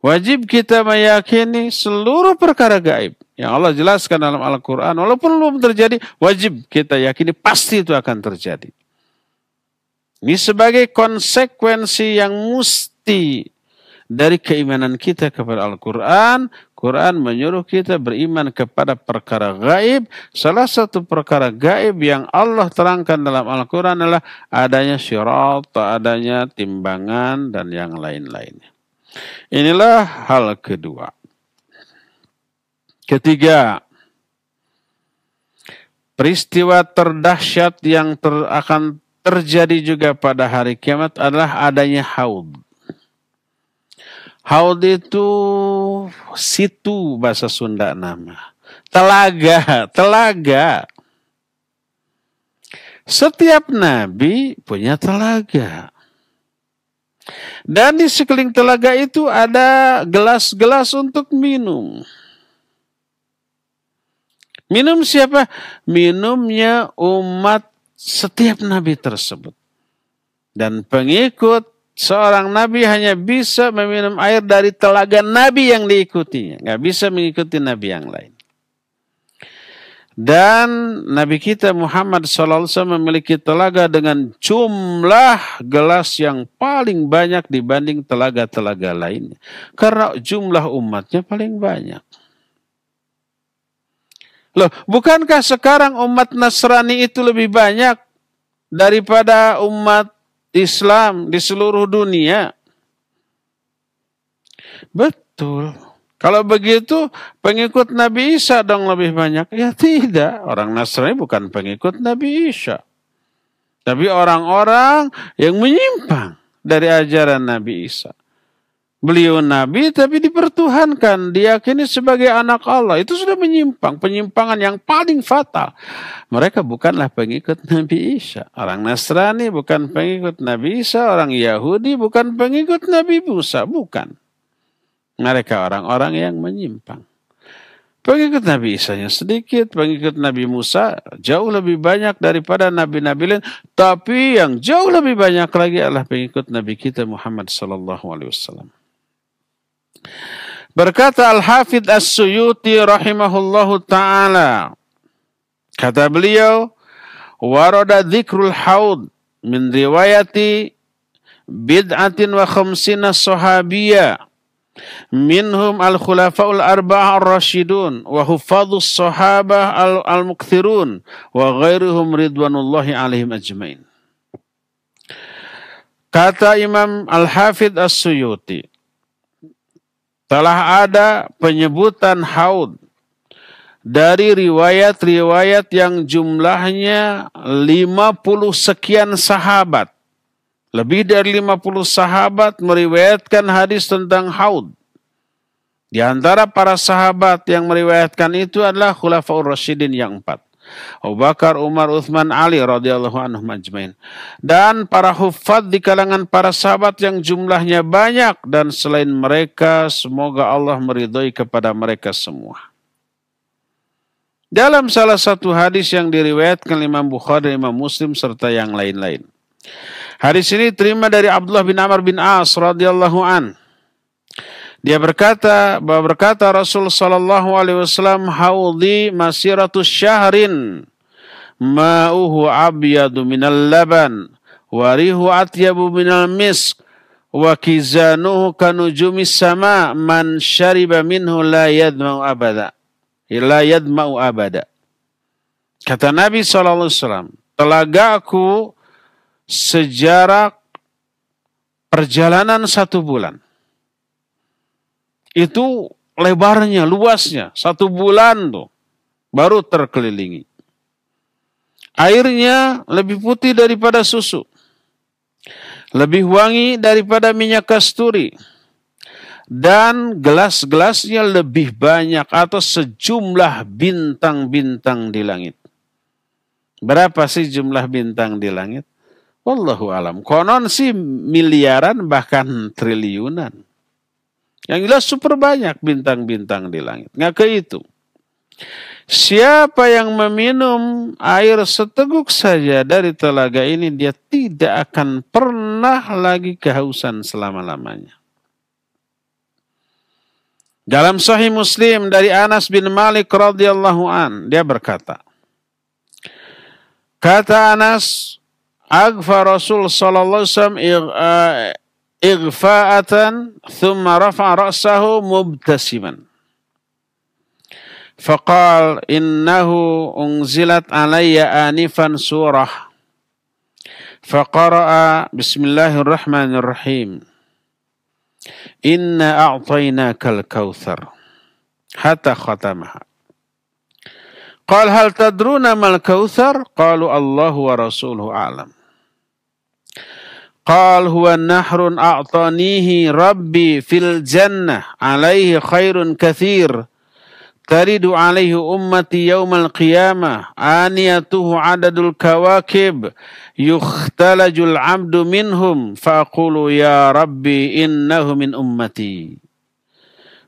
wajib kita meyakini seluruh perkara gaib yang Allah jelaskan dalam Al-Quran. Walaupun belum terjadi, wajib kita yakini pasti itu akan terjadi. Ini sebagai konsekuensi yang mesti dari keimanan kita kepada Al-Quran, Quran menyuruh kita beriman kepada perkara gaib. Salah satu perkara gaib yang Allah terangkan dalam Al-Quran adalah adanya syirat, adanya timbangan, dan yang lain-lainnya. Inilah hal kedua. Ketiga, peristiwa terdahsyat yang ter akan terjadi juga pada hari kiamat adalah adanya haud Haud itu situ bahasa Sunda nama. Telaga, telaga. Setiap nabi punya telaga. Dan di sekeliling telaga itu ada gelas-gelas untuk minum. Minum siapa? Minumnya umat setiap nabi tersebut. Dan pengikut Seorang nabi hanya bisa meminum air dari telaga nabi yang diikutinya. Nggak bisa mengikuti nabi yang lain. Dan Nabi kita Muhammad SAW memiliki telaga dengan jumlah gelas yang paling banyak dibanding telaga-telaga lainnya. Karena jumlah umatnya paling banyak. Loh, bukankah sekarang umat Nasrani itu lebih banyak daripada umat Islam di seluruh dunia. Betul. Kalau begitu pengikut Nabi Isa dong lebih banyak. Ya tidak. Orang Nasrani bukan pengikut Nabi Isa. Tapi orang-orang yang menyimpang dari ajaran Nabi Isa. Beliau nabi tapi dipertuhankan, diyakini sebagai anak Allah. Itu sudah menyimpang, penyimpangan yang paling fatal. Mereka bukanlah pengikut Nabi Isa. Orang Nasrani bukan pengikut Nabi Isa, orang Yahudi bukan pengikut Nabi Musa, bukan. Mereka orang-orang yang menyimpang. Pengikut Nabi Isa yang sedikit, pengikut Nabi Musa jauh lebih banyak daripada nabi-nabi lain, tapi yang jauh lebih banyak lagi adalah pengikut Nabi kita Muhammad sallallahu alaihi wasallam. Berkata Al-Hafidh As-Suyuti rahimahullahu taala. Kata beliau, warada dzikrul haud min riwayati bid'atin wa khamsina sahabiyah minhum al khulafaul arba'ah al rasyidun wa huffadhus sahabah al-mukthirun wa ghairuhum ridwanullahi alaihim ajmain. Kata Imam Al-Hafidh As-Suyuti, telah ada penyebutan haud dari riwayat-riwayat yang jumlahnya 50 sekian sahabat. Lebih dari 50 sahabat meriwayatkan hadis tentang haud. Di antara para sahabat yang meriwayatkan itu adalah Khulafaur Rasyidin yang empat. Abu Bakar, Umar, Uthman, Ali radhiyallahu anhu majmain. Dan para hufad di kalangan para sahabat yang jumlahnya banyak dan selain mereka semoga Allah meridhai kepada mereka semua. Dalam salah satu hadis yang diriwayatkan Imam Bukhari Imam Muslim serta yang lain-lain. Hadis ini terima dari Abdullah bin Amr bin As radhiyallahu Anhu. Dia berkata, bahwa berkata Rasul sallallahu alaihi wasallam, "Haudi masiratu syahrin, ma'uhu abyadu minal laban, warihu atyabu minal misk, wa kizanuhu kanujumi sama, man syariba minhu la yadma'u abada." Ya, la yadma'u abada. Kata Nabi sallallahu alaihi wasallam, "Telagaku sejarah perjalanan satu bulan." Itu lebarnya, luasnya. Satu bulan tuh. Baru terkelilingi. Airnya lebih putih daripada susu. Lebih wangi daripada minyak kasturi. Dan gelas-gelasnya lebih banyak atau sejumlah bintang-bintang di langit. Berapa sih jumlah bintang di langit? Wallahu alam. Konon sih miliaran bahkan triliunan. Yang jelas super banyak bintang-bintang di langit. Nggak ke itu Siapa yang meminum air seteguk saja dari telaga ini, dia tidak akan pernah lagi kehausan selama-lamanya. Dalam Sahih Muslim dari Anas bin Malik radhiyallahu an, dia berkata, kata Anas, Agfa Rasul sallallahu إغفاءة ثم رفع رأسه مبتسما فقال إنه أنزلت علي آنفا سورة فقرأ بسم الله الرحمن الرحيم إنا أعطيناك الكوثر حتى ختمها قال هل تدرون ما الكوثر قالوا الله ورسوله أعلم Qal huwa nahrun a'tanihi rabbi fil jannah alaihi khairun kathir. Taridu alaihi ummati yawmal qiyamah aniyatuhu adadul kawakib yukhtalajul abdu minhum faqulu ya rabbi innahu min ummati.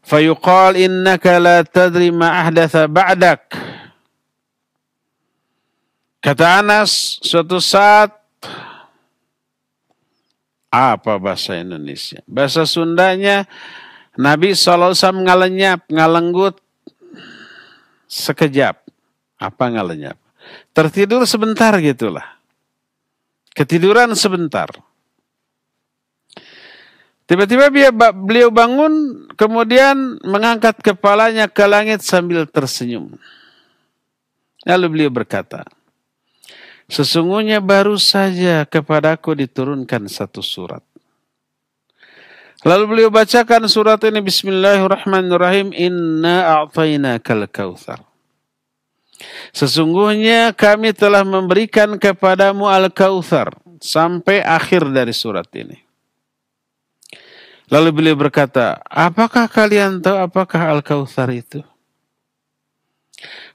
Fayuqal innaka la tadri ma ahdatha ba'dak. Kata Anas, suatu saat apa bahasa Indonesia? Bahasa Sundanya Nabi Wasallam ngalenyap, ngalenggut sekejap. Apa ngalenyap? Tertidur sebentar gitulah. Ketiduran sebentar. Tiba-tiba beliau bangun, kemudian mengangkat kepalanya ke langit sambil tersenyum. Lalu beliau berkata, Sesungguhnya baru saja kepadaku diturunkan satu surat. Lalu beliau bacakan surat ini Bismillahirrahmanirrahim Inna kal kawthar. Sesungguhnya kami telah memberikan kepadamu al-kautsar sampai akhir dari surat ini. Lalu beliau berkata, "Apakah kalian tahu apakah al-kautsar itu?"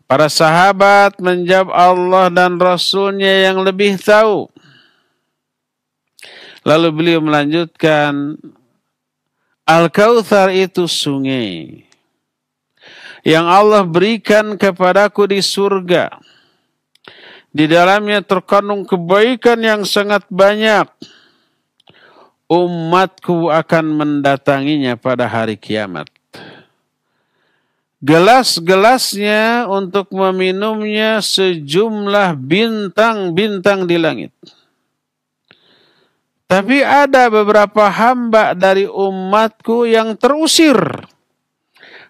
Para sahabat menjawab Allah dan Rasulnya yang lebih tahu. Lalu beliau melanjutkan, Al-Kauthar itu sungai yang Allah berikan kepadaku di surga. Di dalamnya terkandung kebaikan yang sangat banyak. Umatku akan mendatanginya pada hari kiamat gelas-gelasnya untuk meminumnya sejumlah bintang-bintang di langit. Tapi ada beberapa hamba dari umatku yang terusir.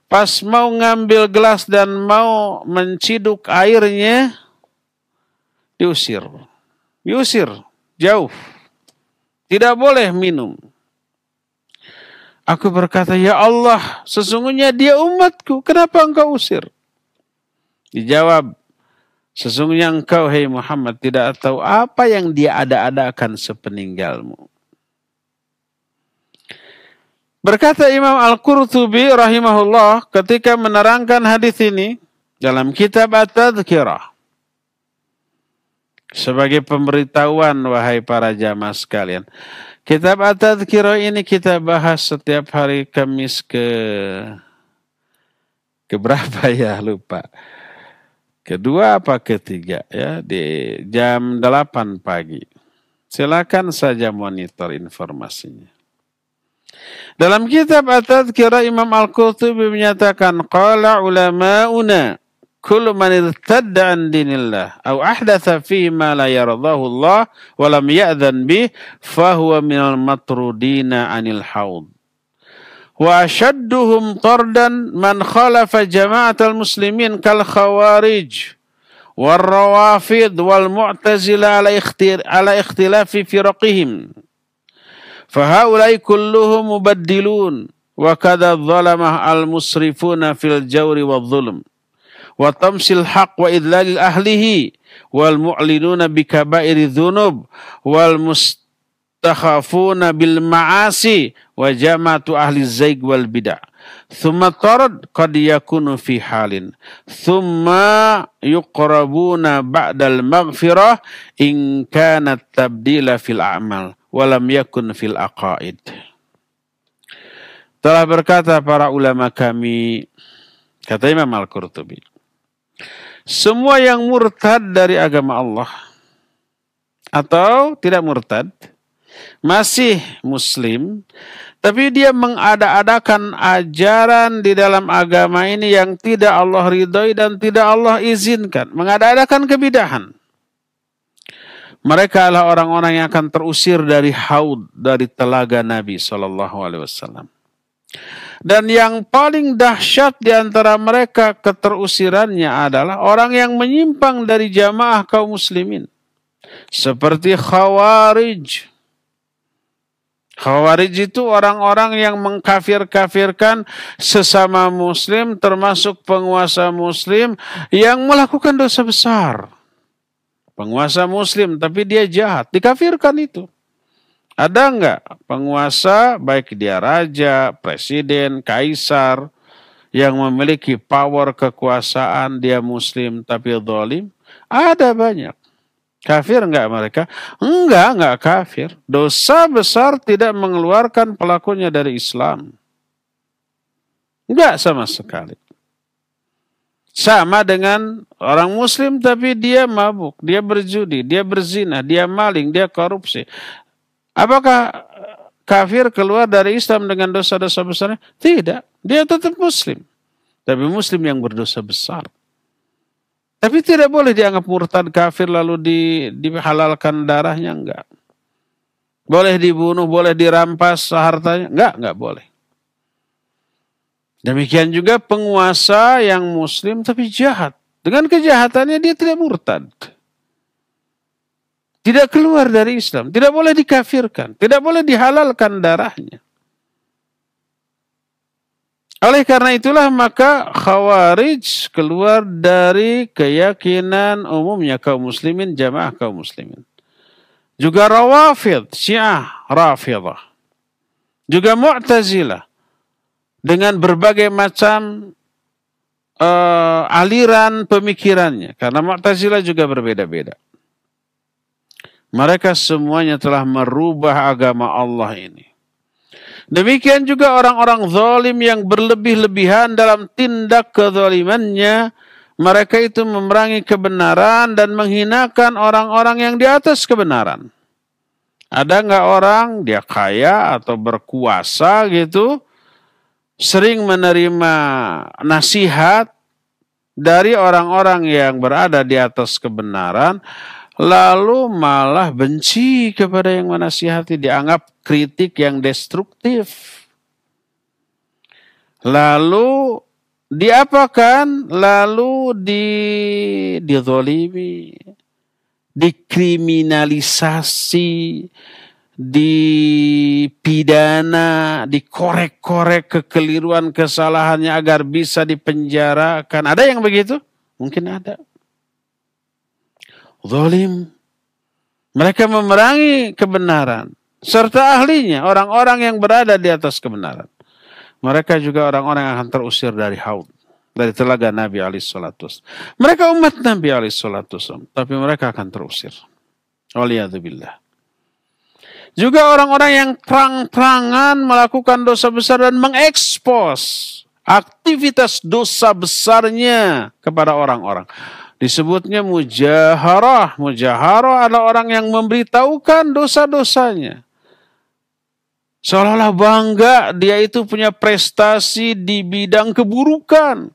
Pas mau ngambil gelas dan mau menciduk airnya, diusir. Diusir, jauh. Tidak boleh minum. Aku berkata, Ya Allah, sesungguhnya dia umatku. Kenapa engkau usir? Dijawab, sesungguhnya engkau, hei Muhammad, tidak tahu apa yang dia ada-adakan sepeninggalmu. Berkata Imam Al-Qurtubi rahimahullah ketika menerangkan hadis ini dalam kitab At-Tadhkirah. Sebagai pemberitahuan wahai para jamaah sekalian. Kitab Atat Kiro ini kita bahas setiap hari Kamis ke keberapa ya lupa. Kedua apa ketiga ya di jam 8 pagi. Silakan saja monitor informasinya. Dalam kitab Atat Kiro Imam Al-Qurtubi menyatakan qala ulama'una كل من ارتد عن دين الله أو أحدث فيه ما لا يرضاه الله ولم يأذن به فهو من المطرودين عن الحوض وأشدهم طردا من خالف جماعة المسلمين كالخوارج والروافض والمعتزلة على اختلاف فرقهم فهؤلاء كلهم مبدلون وكذا ظلمه المسرفون في الجور والظلم wa tamsil haq wa idlalil ahlihi wal mu'linuna bi kabairi dzunub wal mustakhafuna bil ma'asi wa jamatu ahli zaig wal bid'ah thumma tarad qad yakunu fi halin thumma yuqrabuna ba'dal maghfirah in kana tabdila fil a'mal walam yakun fil aqaid telah berkata para ulama kami kata Imam Al-Qurtubi semua yang murtad dari agama Allah atau tidak murtad masih muslim tapi dia mengada-adakan ajaran di dalam agama ini yang tidak Allah ridhoi dan tidak Allah izinkan mengada-adakan kebidahan mereka adalah orang-orang yang akan terusir dari haud dari telaga Nabi Shallallahu Alaihi Wasallam dan yang paling dahsyat di antara mereka keterusirannya adalah orang yang menyimpang dari jamaah kaum muslimin. Seperti khawarij. Khawarij itu orang-orang yang mengkafir-kafirkan sesama muslim termasuk penguasa muslim yang melakukan dosa besar. Penguasa muslim tapi dia jahat, dikafirkan itu. Ada nggak penguasa baik dia raja, presiden, kaisar yang memiliki power kekuasaan dia muslim tapi dolim? Ada banyak. Kafir nggak mereka? Enggak, enggak kafir. Dosa besar tidak mengeluarkan pelakunya dari Islam. Enggak sama sekali. Sama dengan orang muslim tapi dia mabuk, dia berjudi, dia berzina, dia maling, dia korupsi. Apakah kafir keluar dari Islam dengan dosa-dosa besarnya? Tidak. Dia tetap muslim. Tapi muslim yang berdosa besar. Tapi tidak boleh dianggap murtad kafir lalu di, dihalalkan darahnya enggak. Boleh dibunuh, boleh dirampas hartanya enggak, enggak boleh. Demikian juga penguasa yang muslim tapi jahat. Dengan kejahatannya dia tidak murtad. Tidak keluar dari Islam. Tidak boleh dikafirkan. Tidak boleh dihalalkan darahnya. Oleh karena itulah maka khawarij keluar dari keyakinan umumnya kaum muslimin, jamaah kaum muslimin. Juga rawafid, syiah, rafidah. Juga mu'tazilah. Dengan berbagai macam uh, aliran pemikirannya. Karena mu'tazilah juga berbeda-beda. Mereka semuanya telah merubah agama Allah ini. Demikian juga orang-orang zalim yang berlebih-lebihan dalam tindak kezalimannya. Mereka itu memerangi kebenaran dan menghinakan orang-orang yang di atas kebenaran. Ada nggak orang dia kaya atau berkuasa gitu, sering menerima nasihat dari orang-orang yang berada di atas kebenaran, lalu malah benci kepada yang menasihati, dianggap kritik yang destruktif. Lalu diapakan? Lalu di dizolimi, dikriminalisasi, dipidana, dikorek-korek kekeliruan kesalahannya agar bisa dipenjarakan. Ada yang begitu? Mungkin ada zalim. Mereka memerangi kebenaran serta ahlinya, orang-orang yang berada di atas kebenaran. Mereka juga orang-orang yang akan terusir dari haud, dari telaga Nabi Ali Salatus. Mereka umat Nabi Ali Salatus, tapi mereka akan terusir. Waliyadzubillah. Juga orang-orang yang terang-terangan melakukan dosa besar dan mengekspos aktivitas dosa besarnya kepada orang-orang. Disebutnya mujaharah. Mujaharah adalah orang yang memberitahukan dosa-dosanya. Seolah-olah bangga dia itu punya prestasi di bidang keburukan.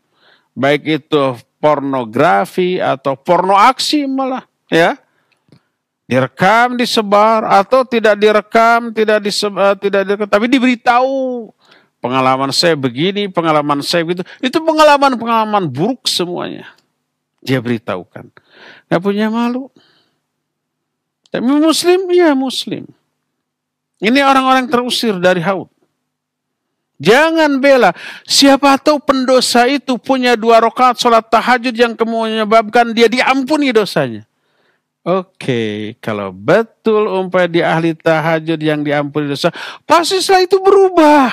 Baik itu pornografi atau porno aksi malah. ya Direkam, disebar atau tidak direkam, tidak disebar, tidak direkam, tapi diberitahu pengalaman saya begini, pengalaman saya begitu. Itu pengalaman-pengalaman buruk semuanya. Dia beritahukan. Gak punya malu. Tapi muslim, iya muslim. Ini orang-orang terusir dari haud. Jangan bela. Siapa tahu pendosa itu punya dua rakaat sholat tahajud yang menyebabkan dia diampuni dosanya. Oke, okay. kalau betul umpah di ahli tahajud yang diampuni dosa, pasti setelah itu berubah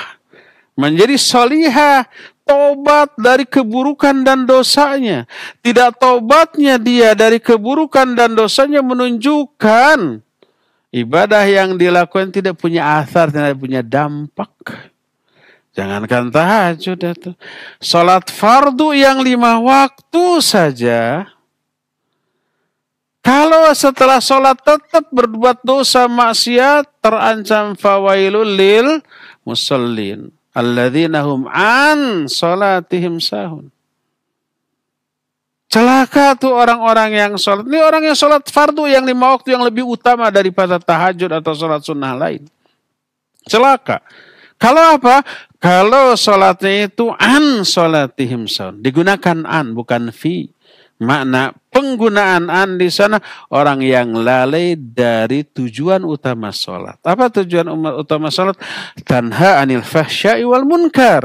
menjadi soliha, tobat dari keburukan dan dosanya. Tidak tobatnya dia dari keburukan dan dosanya menunjukkan ibadah yang dilakukan tidak punya asar, tidak punya dampak. Jangankan tahajud itu. Salat fardu yang lima waktu saja. Kalau setelah sholat tetap berbuat dosa maksiat, terancam fawailul lil musallin Alladzina an sholatihim sahun. Celaka tuh orang-orang yang sholat. Ini orang yang sholat fardu yang lima waktu yang lebih utama daripada tahajud atau sholat sunnah lain. Celaka. Kalau apa? Kalau sholatnya itu an sholatihim sahun. Digunakan an, bukan fi. Makna penggunaan an di sana orang yang lalai dari tujuan utama sholat. Apa tujuan utama sholat? Tanha anil fahsyai wal munkar.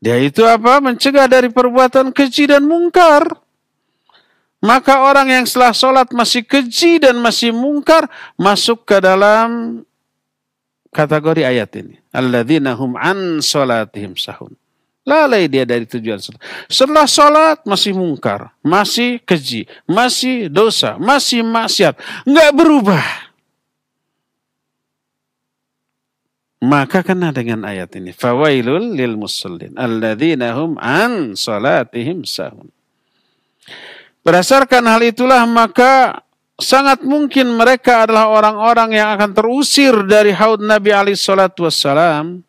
Dia itu apa? Mencegah dari perbuatan keji dan mungkar. Maka orang yang setelah sholat masih keji dan masih mungkar masuk ke dalam kategori ayat ini. Alladzina hum an sholatihim sahun. Lalai dia dari tujuan sholat. Setelah sholat masih mungkar, masih keji, masih dosa, masih maksiat. Nggak berubah. Maka kena dengan ayat ini. Fawailul lil musallin. Alladzina hum an salatihim sahun. Berdasarkan hal itulah maka sangat mungkin mereka adalah orang-orang yang akan terusir dari haud Nabi alaihi salatu wassalam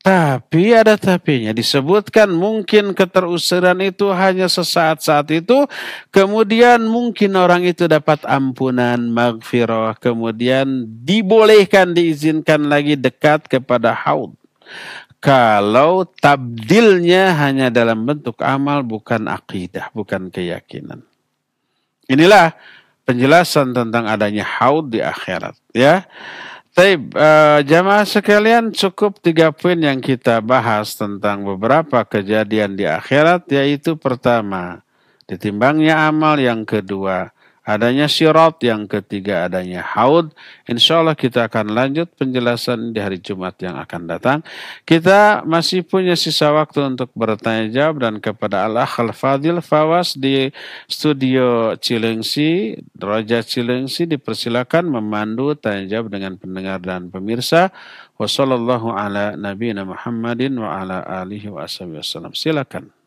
tapi ada tapinya disebutkan mungkin keterusiran itu hanya sesaat-saat itu. Kemudian mungkin orang itu dapat ampunan maghfirah. Kemudian dibolehkan diizinkan lagi dekat kepada haud. Kalau tabdilnya hanya dalam bentuk amal bukan akidah, bukan keyakinan. Inilah penjelasan tentang adanya haud di akhirat. Ya. Taib, uh, eh, jamaah sekalian cukup tiga poin yang kita bahas tentang beberapa kejadian di akhirat yaitu pertama, ditimbangnya amal yang kedua, adanya sirat, yang ketiga adanya haud. Insya Allah kita akan lanjut penjelasan di hari Jumat yang akan datang. Kita masih punya sisa waktu untuk bertanya jawab dan kepada Allah Al Fadil Fawas di studio Cilengsi, Roja Cilengsi dipersilakan memandu tanya jawab dengan pendengar dan pemirsa. Wassalamualaikum ala Nabi Muhammadin wa ala alihi wa Silakan.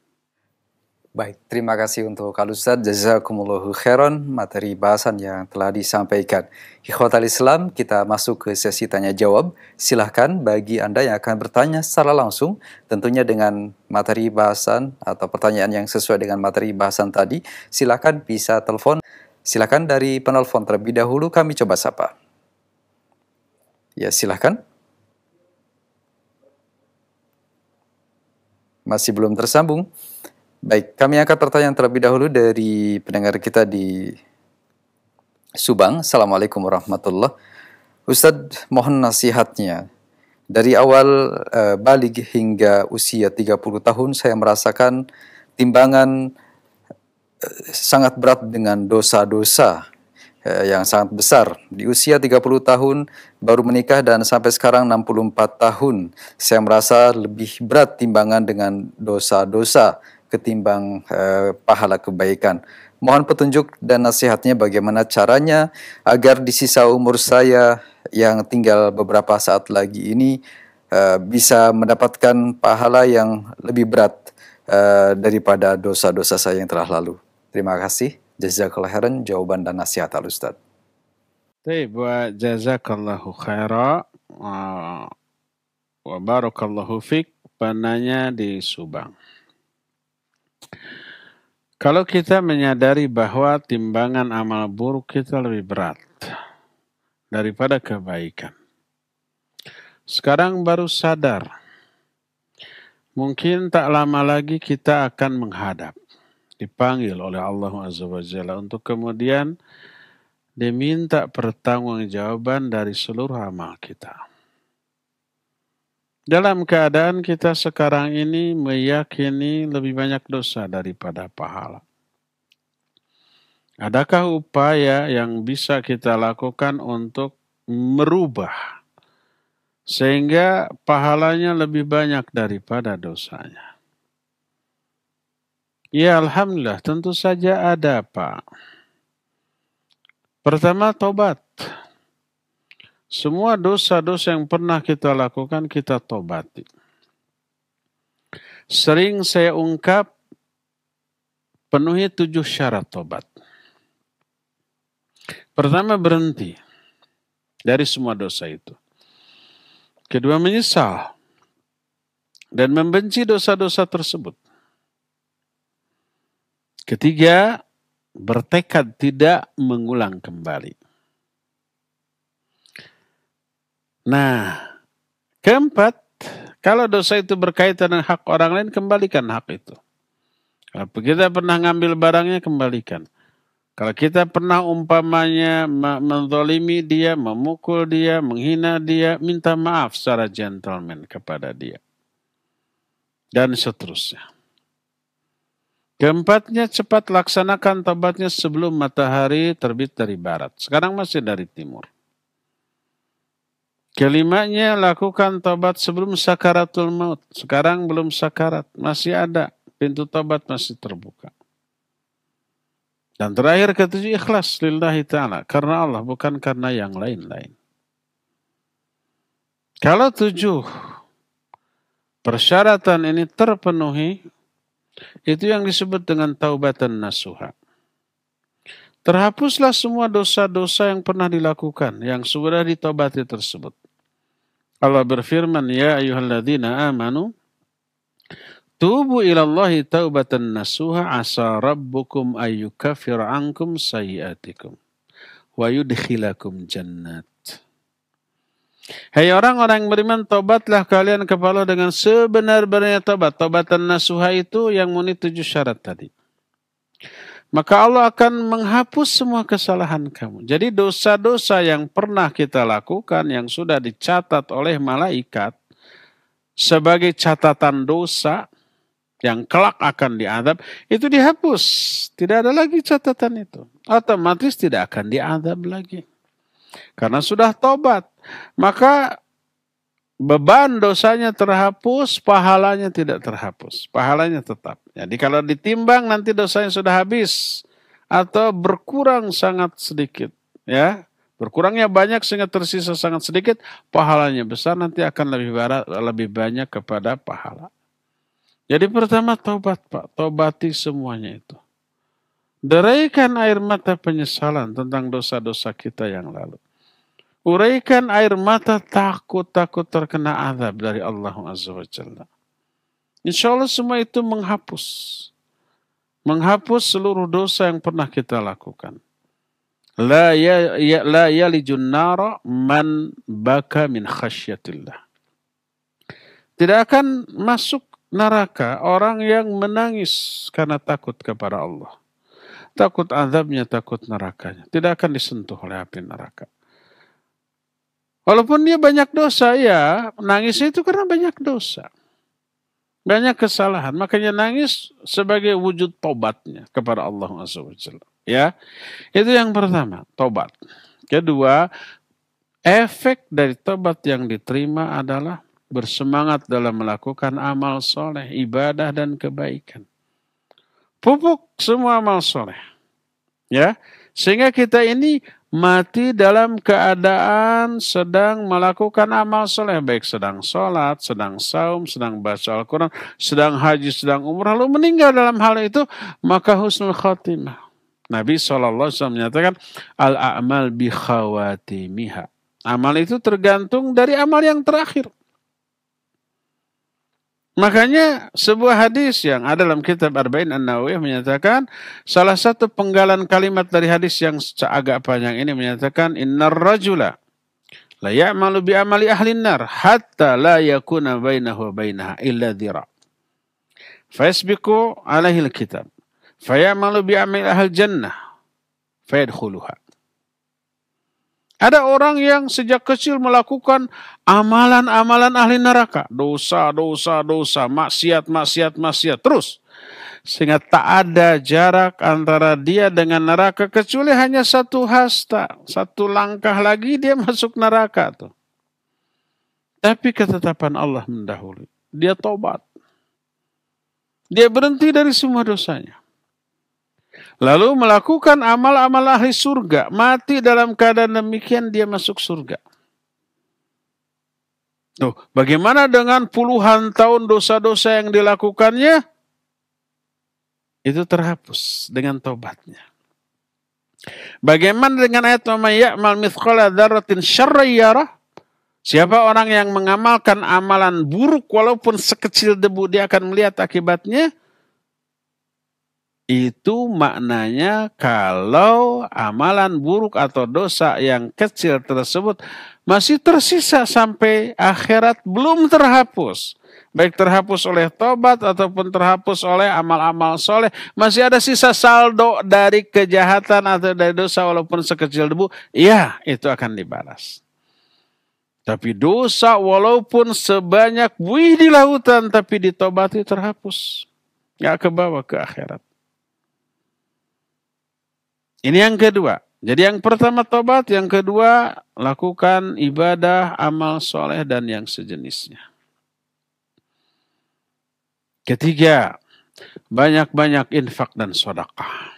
Baik, terima kasih untuk Kalustad Jazakumullahu khairan materi bahasan yang telah disampaikan. Ikhwatal Islam, kita masuk ke sesi tanya jawab. Silahkan bagi Anda yang akan bertanya secara langsung, tentunya dengan materi bahasan atau pertanyaan yang sesuai dengan materi bahasan tadi, silahkan bisa telepon. Silahkan dari penelpon terlebih dahulu kami coba sapa. Ya, silahkan. Masih belum tersambung. Baik, kami akan pertanyaan terlebih dahulu dari pendengar kita di Subang. Assalamualaikum warahmatullahi warahmatullah. Ustadz, mohon nasihatnya. Dari awal e, balik hingga usia 30 tahun, saya merasakan timbangan e, sangat berat dengan dosa-dosa e, yang sangat besar. Di usia 30 tahun baru menikah dan sampai sekarang 64 tahun. Saya merasa lebih berat timbangan dengan dosa-dosa ketimbang uh, pahala kebaikan. Mohon petunjuk dan nasihatnya bagaimana caranya agar di sisa umur saya yang tinggal beberapa saat lagi ini uh, bisa mendapatkan pahala yang lebih berat uh, daripada dosa-dosa saya yang telah lalu. Terima kasih. Jazakallah khairan jawaban dan nasihat Al Ustaz. Baik, wa jazakallahu khaira wa barakallahu fik penanya di Subang. Kalau kita menyadari bahwa timbangan amal buruk kita lebih berat daripada kebaikan. Sekarang baru sadar. Mungkin tak lama lagi kita akan menghadap. Dipanggil oleh Allah SWT untuk kemudian diminta pertanggungjawaban dari seluruh amal kita. Dalam keadaan kita sekarang ini meyakini lebih banyak dosa daripada pahala. Adakah upaya yang bisa kita lakukan untuk merubah sehingga pahalanya lebih banyak daripada dosanya? Ya Alhamdulillah tentu saja ada Pak. Pertama tobat. Semua dosa-dosa yang pernah kita lakukan kita tobati. Sering saya ungkap penuhi tujuh syarat tobat. Pertama berhenti dari semua dosa itu. Kedua menyesal dan membenci dosa-dosa tersebut. Ketiga bertekad tidak mengulang kembali. Nah, keempat, kalau dosa itu berkaitan dengan hak orang lain, kembalikan hak itu. Kalau kita pernah ngambil barangnya, kembalikan. Kalau kita pernah umpamanya mendolimi dia, memukul dia, menghina dia, minta maaf secara gentleman kepada dia. Dan seterusnya. Keempatnya, cepat laksanakan tobatnya sebelum matahari terbit dari barat. Sekarang masih dari timur. Kelimanya lakukan tobat sebelum sakaratul maut. Sekarang belum sakarat, masih ada pintu tobat masih terbuka. Dan terakhir ketujuh ikhlas lillahi ta'ala. Karena Allah, bukan karena yang lain-lain. Kalau tujuh persyaratan ini terpenuhi, itu yang disebut dengan taubatan nasuha. Terhapuslah semua dosa-dosa yang pernah dilakukan, yang sudah ditobati tersebut. Allah berfirman, Ya ayuhalladzina amanu, Tubu ilallahi taubatan nasuha asa rabbukum ayyukafir ankum sayyatikum. wa yudkhilakum jannat. Hai hey orang-orang yang beriman, tobatlah kalian kepada dengan sebenar-benarnya tobat. Tobatan nasuha itu yang muni tujuh syarat tadi maka Allah akan menghapus semua kesalahan kamu. Jadi dosa-dosa yang pernah kita lakukan yang sudah dicatat oleh malaikat sebagai catatan dosa yang kelak akan diadab itu dihapus. Tidak ada lagi catatan itu. Otomatis tidak akan diadab lagi. Karena sudah tobat. Maka beban dosanya terhapus, pahalanya tidak terhapus. Pahalanya tetap. Jadi kalau ditimbang nanti dosanya sudah habis atau berkurang sangat sedikit, ya. Berkurangnya banyak sehingga tersisa sangat sedikit, pahalanya besar nanti akan lebih barat, lebih banyak kepada pahala. Jadi pertama tobat Pak, tobati semuanya itu. Deraikan air mata penyesalan tentang dosa-dosa kita yang lalu. Uraikan air mata takut-takut terkena azab dari Allah Azza wa Jalla. Insya Allah semua itu menghapus. Menghapus seluruh dosa yang pernah kita lakukan. La, ya, ya, la yalijun nara man baka min khasyatillah. Tidak akan masuk neraka orang yang menangis karena takut kepada Allah. Takut azabnya, takut nerakanya. Tidak akan disentuh oleh api neraka. Walaupun dia banyak dosa ya, nangisnya itu karena banyak dosa. Banyak kesalahan. Makanya nangis sebagai wujud tobatnya kepada Allah SWT. Ya, itu yang pertama, tobat. Kedua, efek dari tobat yang diterima adalah bersemangat dalam melakukan amal soleh, ibadah dan kebaikan. Pupuk semua amal soleh. Ya, sehingga kita ini mati dalam keadaan sedang melakukan amal soleh baik sedang sholat, sedang saum, sedang baca Al-Quran, sedang haji, sedang umrah lalu meninggal dalam hal itu maka husnul khotimah. Nabi SAW menyatakan al-amal bi khawatimiha. Amal itu tergantung dari amal yang terakhir. Makanya sebuah hadis yang ada dalam kitab Arba'in an Nawi menyatakan salah satu penggalan kalimat dari hadis yang agak panjang ini menyatakan innar rajula la ya'malu bi amali ahli nar hatta la yakuna bainahu bainaha illa dhira. Fayasbiqu alaihi kitab Fayamalu bi amali ahli jannah fayadkhuluha. Ada orang yang sejak kecil melakukan amalan-amalan ahli neraka. Dosa, dosa, dosa, maksiat, maksiat, maksiat. Terus. Sehingga tak ada jarak antara dia dengan neraka. Kecuali hanya satu hasta. Satu langkah lagi dia masuk neraka. Tuh. Tapi ketetapan Allah mendahului. Dia tobat. Dia berhenti dari semua dosanya. Lalu melakukan amal-amal ahli surga. Mati dalam keadaan demikian dia masuk surga. Tuh, oh, bagaimana dengan puluhan tahun dosa-dosa yang dilakukannya? Itu terhapus dengan tobatnya. Bagaimana dengan ayat ya'mal mithqala dzarratin Siapa orang yang mengamalkan amalan buruk walaupun sekecil debu dia akan melihat akibatnya itu maknanya kalau amalan buruk atau dosa yang kecil tersebut masih tersisa sampai akhirat belum terhapus. Baik terhapus oleh tobat ataupun terhapus oleh amal-amal soleh. Masih ada sisa saldo dari kejahatan atau dari dosa walaupun sekecil debu. Ya itu akan dibalas. Tapi dosa walaupun sebanyak buih di lautan tapi ditobati terhapus. Gak kebawa ke akhirat. Ini yang kedua. Jadi yang pertama tobat, yang kedua lakukan ibadah, amal soleh dan yang sejenisnya. Ketiga, banyak-banyak infak dan sodakah.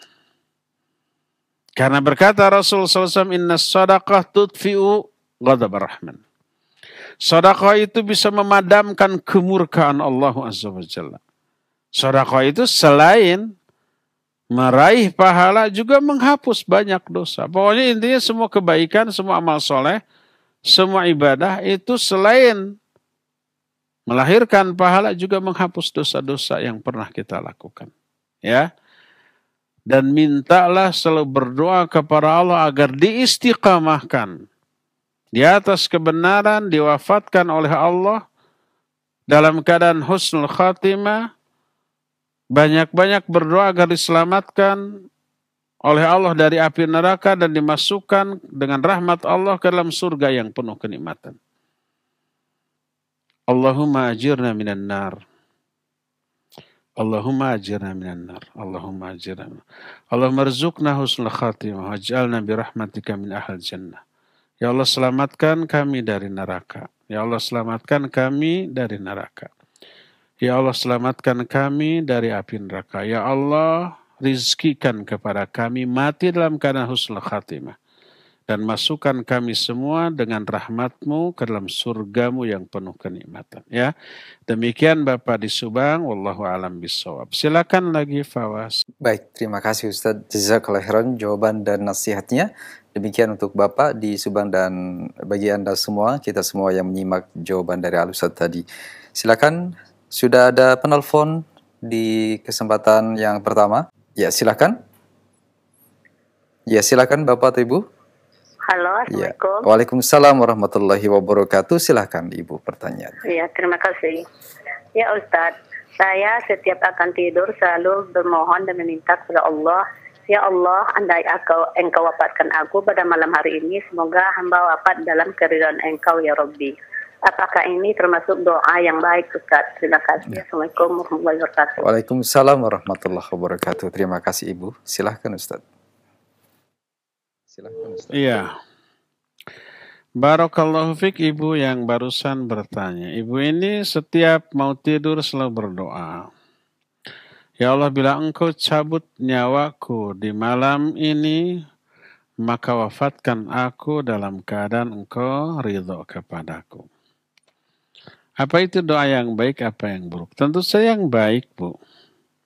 Karena berkata Rasul SAW, Inna sodakah tutfi'u qada rahman. Sodakah itu bisa memadamkan kemurkaan Allah Azza wa Sodakah itu selain meraih pahala juga menghapus banyak dosa. Pokoknya intinya semua kebaikan, semua amal soleh, semua ibadah itu selain melahirkan pahala juga menghapus dosa-dosa yang pernah kita lakukan. Ya. Dan mintalah selalu berdoa kepada Allah agar diistiqamahkan di atas kebenaran, diwafatkan oleh Allah dalam keadaan husnul khatimah, banyak-banyak berdoa agar diselamatkan oleh Allah dari api neraka dan dimasukkan dengan rahmat Allah ke dalam surga yang penuh kenikmatan. Allahumma ajirna minan nar. Allahumma ajirna minan nar. Allahumma ajirna. Minan. Allahumma rizukna husnul khatimah. Waj'alna birahmatika min ahal jannah. Ya Allah selamatkan kami dari neraka. Ya Allah selamatkan kami dari neraka. Ya Allah selamatkan kami dari api neraka. Ya Allah rizkikan kepada kami mati dalam keadaan husnul khatimah. Dan masukkan kami semua dengan rahmatmu ke dalam surgamu yang penuh kenikmatan. Ya, Demikian Bapak di Subang, Wallahu alam bisawab. Silakan lagi Fawas. Baik, terima kasih Ustaz Jazakallah khairan jawaban dan nasihatnya. Demikian untuk Bapak di Subang dan bagi Anda semua, kita semua yang menyimak jawaban dari al tadi. Silakan sudah ada penelpon di kesempatan yang pertama. Ya, silakan. Ya, silakan Bapak atau Ibu. Halo, ya, Assalamualaikum. Ya. Waalaikumsalam warahmatullahi wabarakatuh. silakan Ibu pertanyaan Ya, terima kasih. Ya Ustadz, saya setiap akan tidur selalu bermohon dan meminta kepada Allah Ya Allah, andai engkau, engkau wafatkan aku pada malam hari ini, semoga hamba wafat dalam keridhaan engkau ya Rabbi. Apakah ini termasuk doa yang baik Ustaz? Terima kasih. Ya. Assalamualaikum warahmatullahi wabarakatuh. Waalaikumsalam warahmatullahi wabarakatuh. Terima kasih Ibu. Silahkan Ustaz. Silahkan Ustaz. Iya. Barokallahu fiq Ibu yang barusan bertanya. Ibu ini setiap mau tidur selalu berdoa. Ya Allah bila engkau cabut nyawaku di malam ini maka wafatkan aku dalam keadaan engkau ridho kepadaku. Apa itu doa yang baik, apa yang buruk? Tentu saya yang baik, Bu.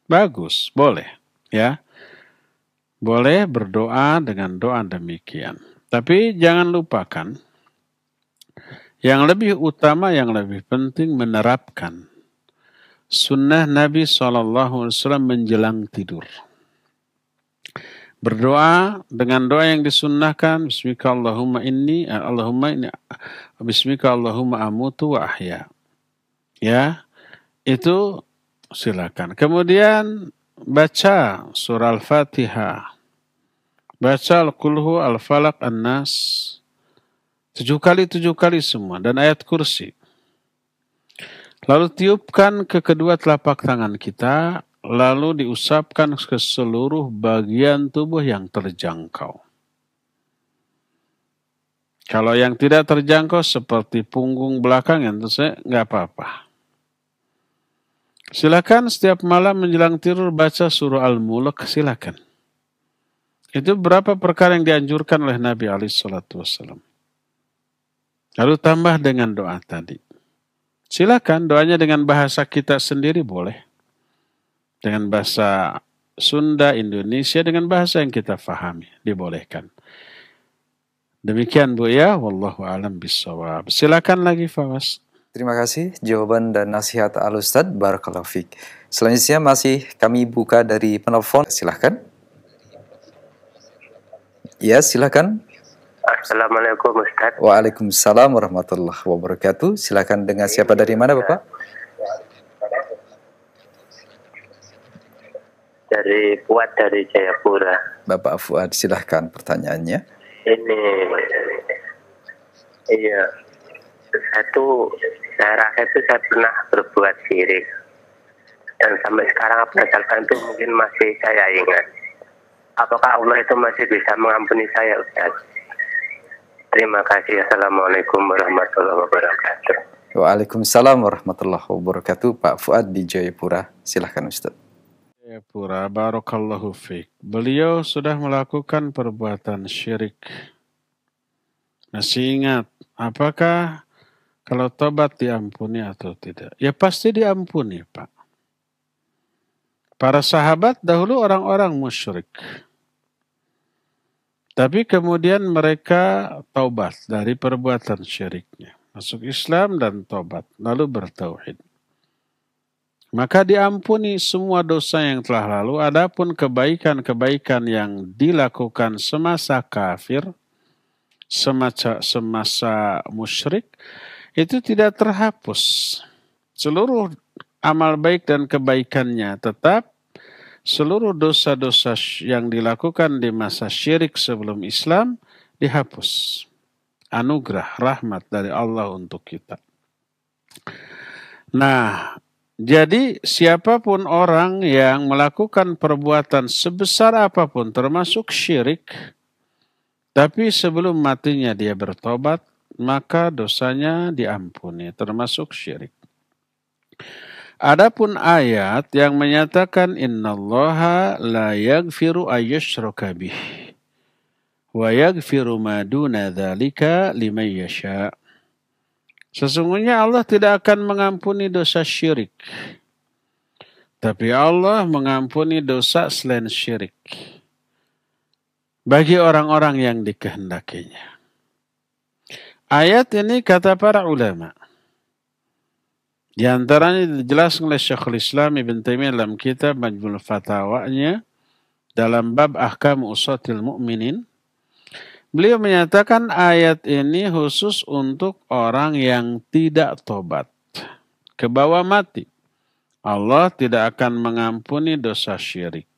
Bagus, boleh, ya. Boleh berdoa dengan doa demikian. Tapi jangan lupakan yang lebih utama, yang lebih penting menerapkan sunnah Nabi SAW menjelang tidur. Berdoa dengan doa yang disunnahkan, Bismika Allahumma inni, Allahumma ini, Bismika Allahumma amutu wa ahya ya itu silakan. Kemudian baca surah Al-Fatihah. Baca al kulhu al falak An-Nas. Tujuh kali, tujuh kali semua. Dan ayat kursi. Lalu tiupkan ke kedua telapak tangan kita. Lalu diusapkan ke seluruh bagian tubuh yang terjangkau. Kalau yang tidak terjangkau seperti punggung belakang, yang saya nggak apa-apa. Silakan setiap malam menjelang tidur baca surah Al-Mulk, silakan. Itu berapa perkara yang dianjurkan oleh Nabi Ali Shallallahu Wasallam. Lalu tambah dengan doa tadi. Silakan doanya dengan bahasa kita sendiri boleh. Dengan bahasa Sunda, Indonesia, dengan bahasa yang kita fahami, dibolehkan. Demikian Bu ya, wallahu alam bisawab. Silakan lagi Fawas. Terima kasih jawaban dan nasihat al ustaz Barakalofik. Selanjutnya masih kami buka dari penelpon. Silahkan. Ya, silahkan. Assalamualaikum Ustaz. Waalaikumsalam warahmatullahi wabarakatuh. Silahkan dengan siapa dari mana Bapak? Dari Fuad dari Jayapura. Bapak Fuad, silahkan pertanyaannya. Ini, iya, satu saya rasa itu saya pernah berbuat syirik dan sampai sekarang apa berdasarkan itu mungkin masih saya ingat apakah Allah itu masih bisa mengampuni saya Ustaz terima kasih Assalamualaikum warahmatullahi wabarakatuh Waalaikumsalam warahmatullahi wabarakatuh Pak Fuad di Jayapura silahkan Ustaz Jayapura Barokallahu Fik beliau sudah melakukan perbuatan syirik masih ingat apakah kalau tobat diampuni atau tidak? Ya pasti diampuni, Pak. Para sahabat dahulu orang-orang musyrik. Tapi kemudian mereka taubat dari perbuatan syiriknya. Masuk Islam dan taubat, lalu bertauhid. Maka diampuni semua dosa yang telah lalu, adapun kebaikan-kebaikan yang dilakukan semasa kafir, semasa, semasa musyrik, itu tidak terhapus. Seluruh amal baik dan kebaikannya tetap seluruh dosa-dosa yang dilakukan di masa syirik sebelum Islam dihapus. Anugerah rahmat dari Allah untuk kita. Nah, jadi siapapun orang yang melakukan perbuatan sebesar apapun termasuk syirik tapi sebelum matinya dia bertobat maka dosanya diampuni termasuk syirik. Adapun ayat yang menyatakan innallaha la yaghfiru ayyushraka bih wa yaghfiru ma duna dzalika liman yasha. Sesungguhnya Allah tidak akan mengampuni dosa syirik. Tapi Allah mengampuni dosa selain syirik bagi orang-orang yang dikehendakinya. Ayat ini kata para ulama. Di antaranya dijelaskan oleh Syekhul Islam Ibn Taimiyah dalam kitab Majmul Fatawanya dalam bab Ahkam Usatil Mu'minin. Beliau menyatakan ayat ini khusus untuk orang yang tidak tobat. Ke bawah mati. Allah tidak akan mengampuni dosa syirik.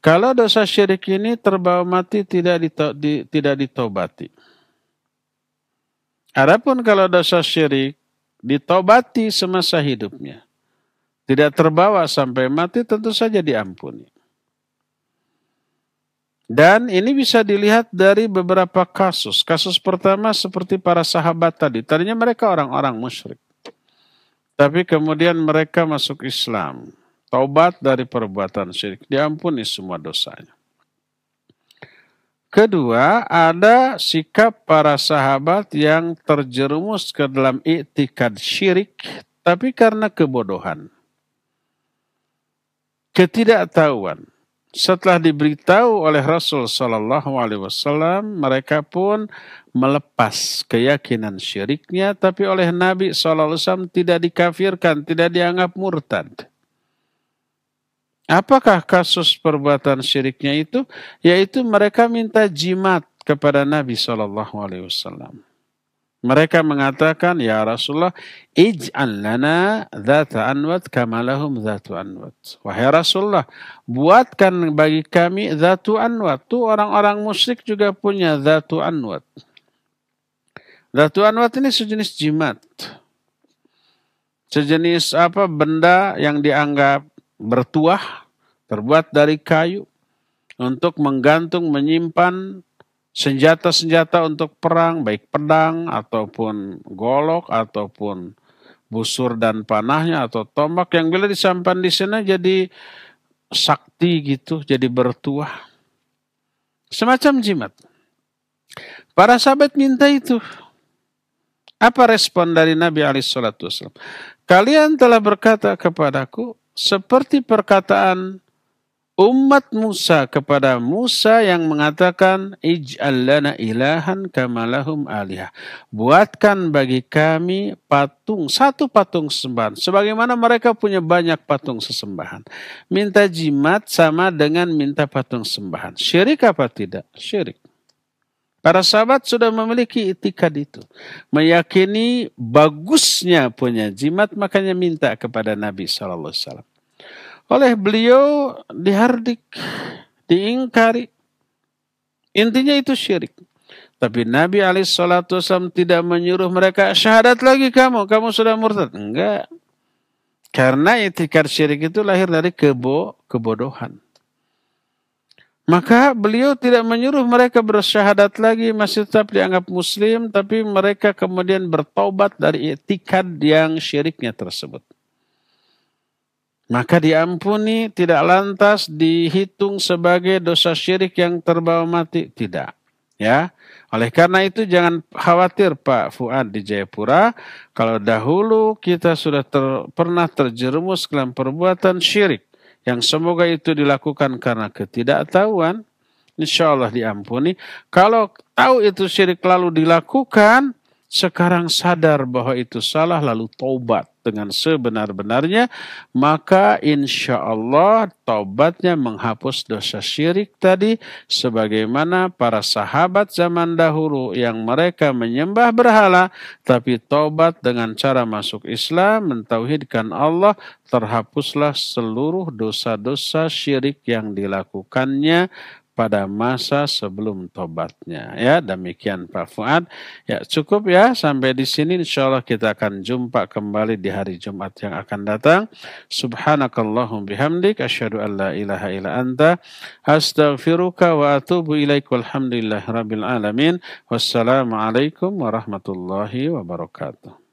Kalau dosa syirik ini terbawa mati tidak dito, di, tidak Adapun kalau dosa syirik ditobati semasa hidupnya, tidak terbawa sampai mati tentu saja diampuni. Dan ini bisa dilihat dari beberapa kasus. Kasus pertama seperti para sahabat tadi. Tadinya mereka orang-orang musyrik. Tapi kemudian mereka masuk Islam. Taubat dari perbuatan syirik. Diampuni semua dosanya. Kedua, ada sikap para sahabat yang terjerumus ke dalam iktikad syirik, tapi karena kebodohan. Ketidaktahuan. Setelah diberitahu oleh Rasul Sallallahu Alaihi Wasallam, mereka pun melepas keyakinan syiriknya, tapi oleh Nabi Sallallahu Alaihi Wasallam tidak dikafirkan, tidak dianggap murtad. Apakah kasus perbuatan syiriknya itu? Yaitu mereka minta jimat kepada Nabi Shallallahu Alaihi Wasallam. Mereka mengatakan, Ya Rasulullah, ij'an lana dhata anwat kamalahum dhatu anwat. Wahai Rasulullah, buatkan bagi kami dhatu anwat. Itu orang-orang musyrik juga punya dhatu anwat. Dhatu anwat ini sejenis jimat. Sejenis apa benda yang dianggap bertuah terbuat dari kayu untuk menggantung menyimpan senjata-senjata untuk perang baik pedang ataupun golok ataupun busur dan panahnya atau tombak yang bila disampan di sana jadi sakti gitu jadi bertuah semacam jimat para sahabat minta itu apa respon dari Nabi alaihi Wasallam Kalian telah berkata kepadaku, seperti perkataan umat Musa kepada Musa yang mengatakan ij'al lana ilahan kamalahum alihah. Buatkan bagi kami patung, satu patung sesembahan. Sebagaimana mereka punya banyak patung sesembahan. Minta jimat sama dengan minta patung sembahan. Syirik apa tidak? Syirik. Para sahabat sudah memiliki itikad itu. Meyakini bagusnya punya jimat, makanya minta kepada Nabi SAW. Oleh beliau dihardik, diingkari. Intinya itu syirik. Tapi Nabi SAW tidak menyuruh mereka, syahadat lagi kamu, kamu sudah murtad. Enggak. Karena itikad syirik itu lahir dari kebo, kebodohan. Maka beliau tidak menyuruh mereka bersyahadat lagi, masih tetap dianggap muslim, tapi mereka kemudian bertobat dari tikad yang syiriknya tersebut. Maka diampuni, tidak lantas dihitung sebagai dosa syirik yang terbawa mati. Tidak. Ya, oleh karena itu jangan khawatir Pak Fuad di Jayapura. Kalau dahulu kita sudah ter, pernah terjerumus dalam perbuatan syirik yang semoga itu dilakukan karena ketidaktahuan, insya Allah diampuni. Kalau tahu itu syirik lalu dilakukan, sekarang sadar bahwa itu salah lalu taubat dengan sebenar-benarnya, maka insya Allah taubatnya menghapus dosa syirik tadi sebagaimana para sahabat zaman dahulu yang mereka menyembah berhala tapi taubat dengan cara masuk Islam mentauhidkan Allah terhapuslah seluruh dosa-dosa syirik yang dilakukannya pada masa sebelum tobatnya. Ya, demikian Pak Fuad. Ya, cukup ya sampai di sini insya Allah kita akan jumpa kembali di hari Jumat yang akan datang. Subhanakallahum bihamdik asyhadu an la ilaha illa anta astaghfiruka wa atubu ilaik walhamdulillah rabbil alamin. Wassalamualaikum warahmatullahi wabarakatuh.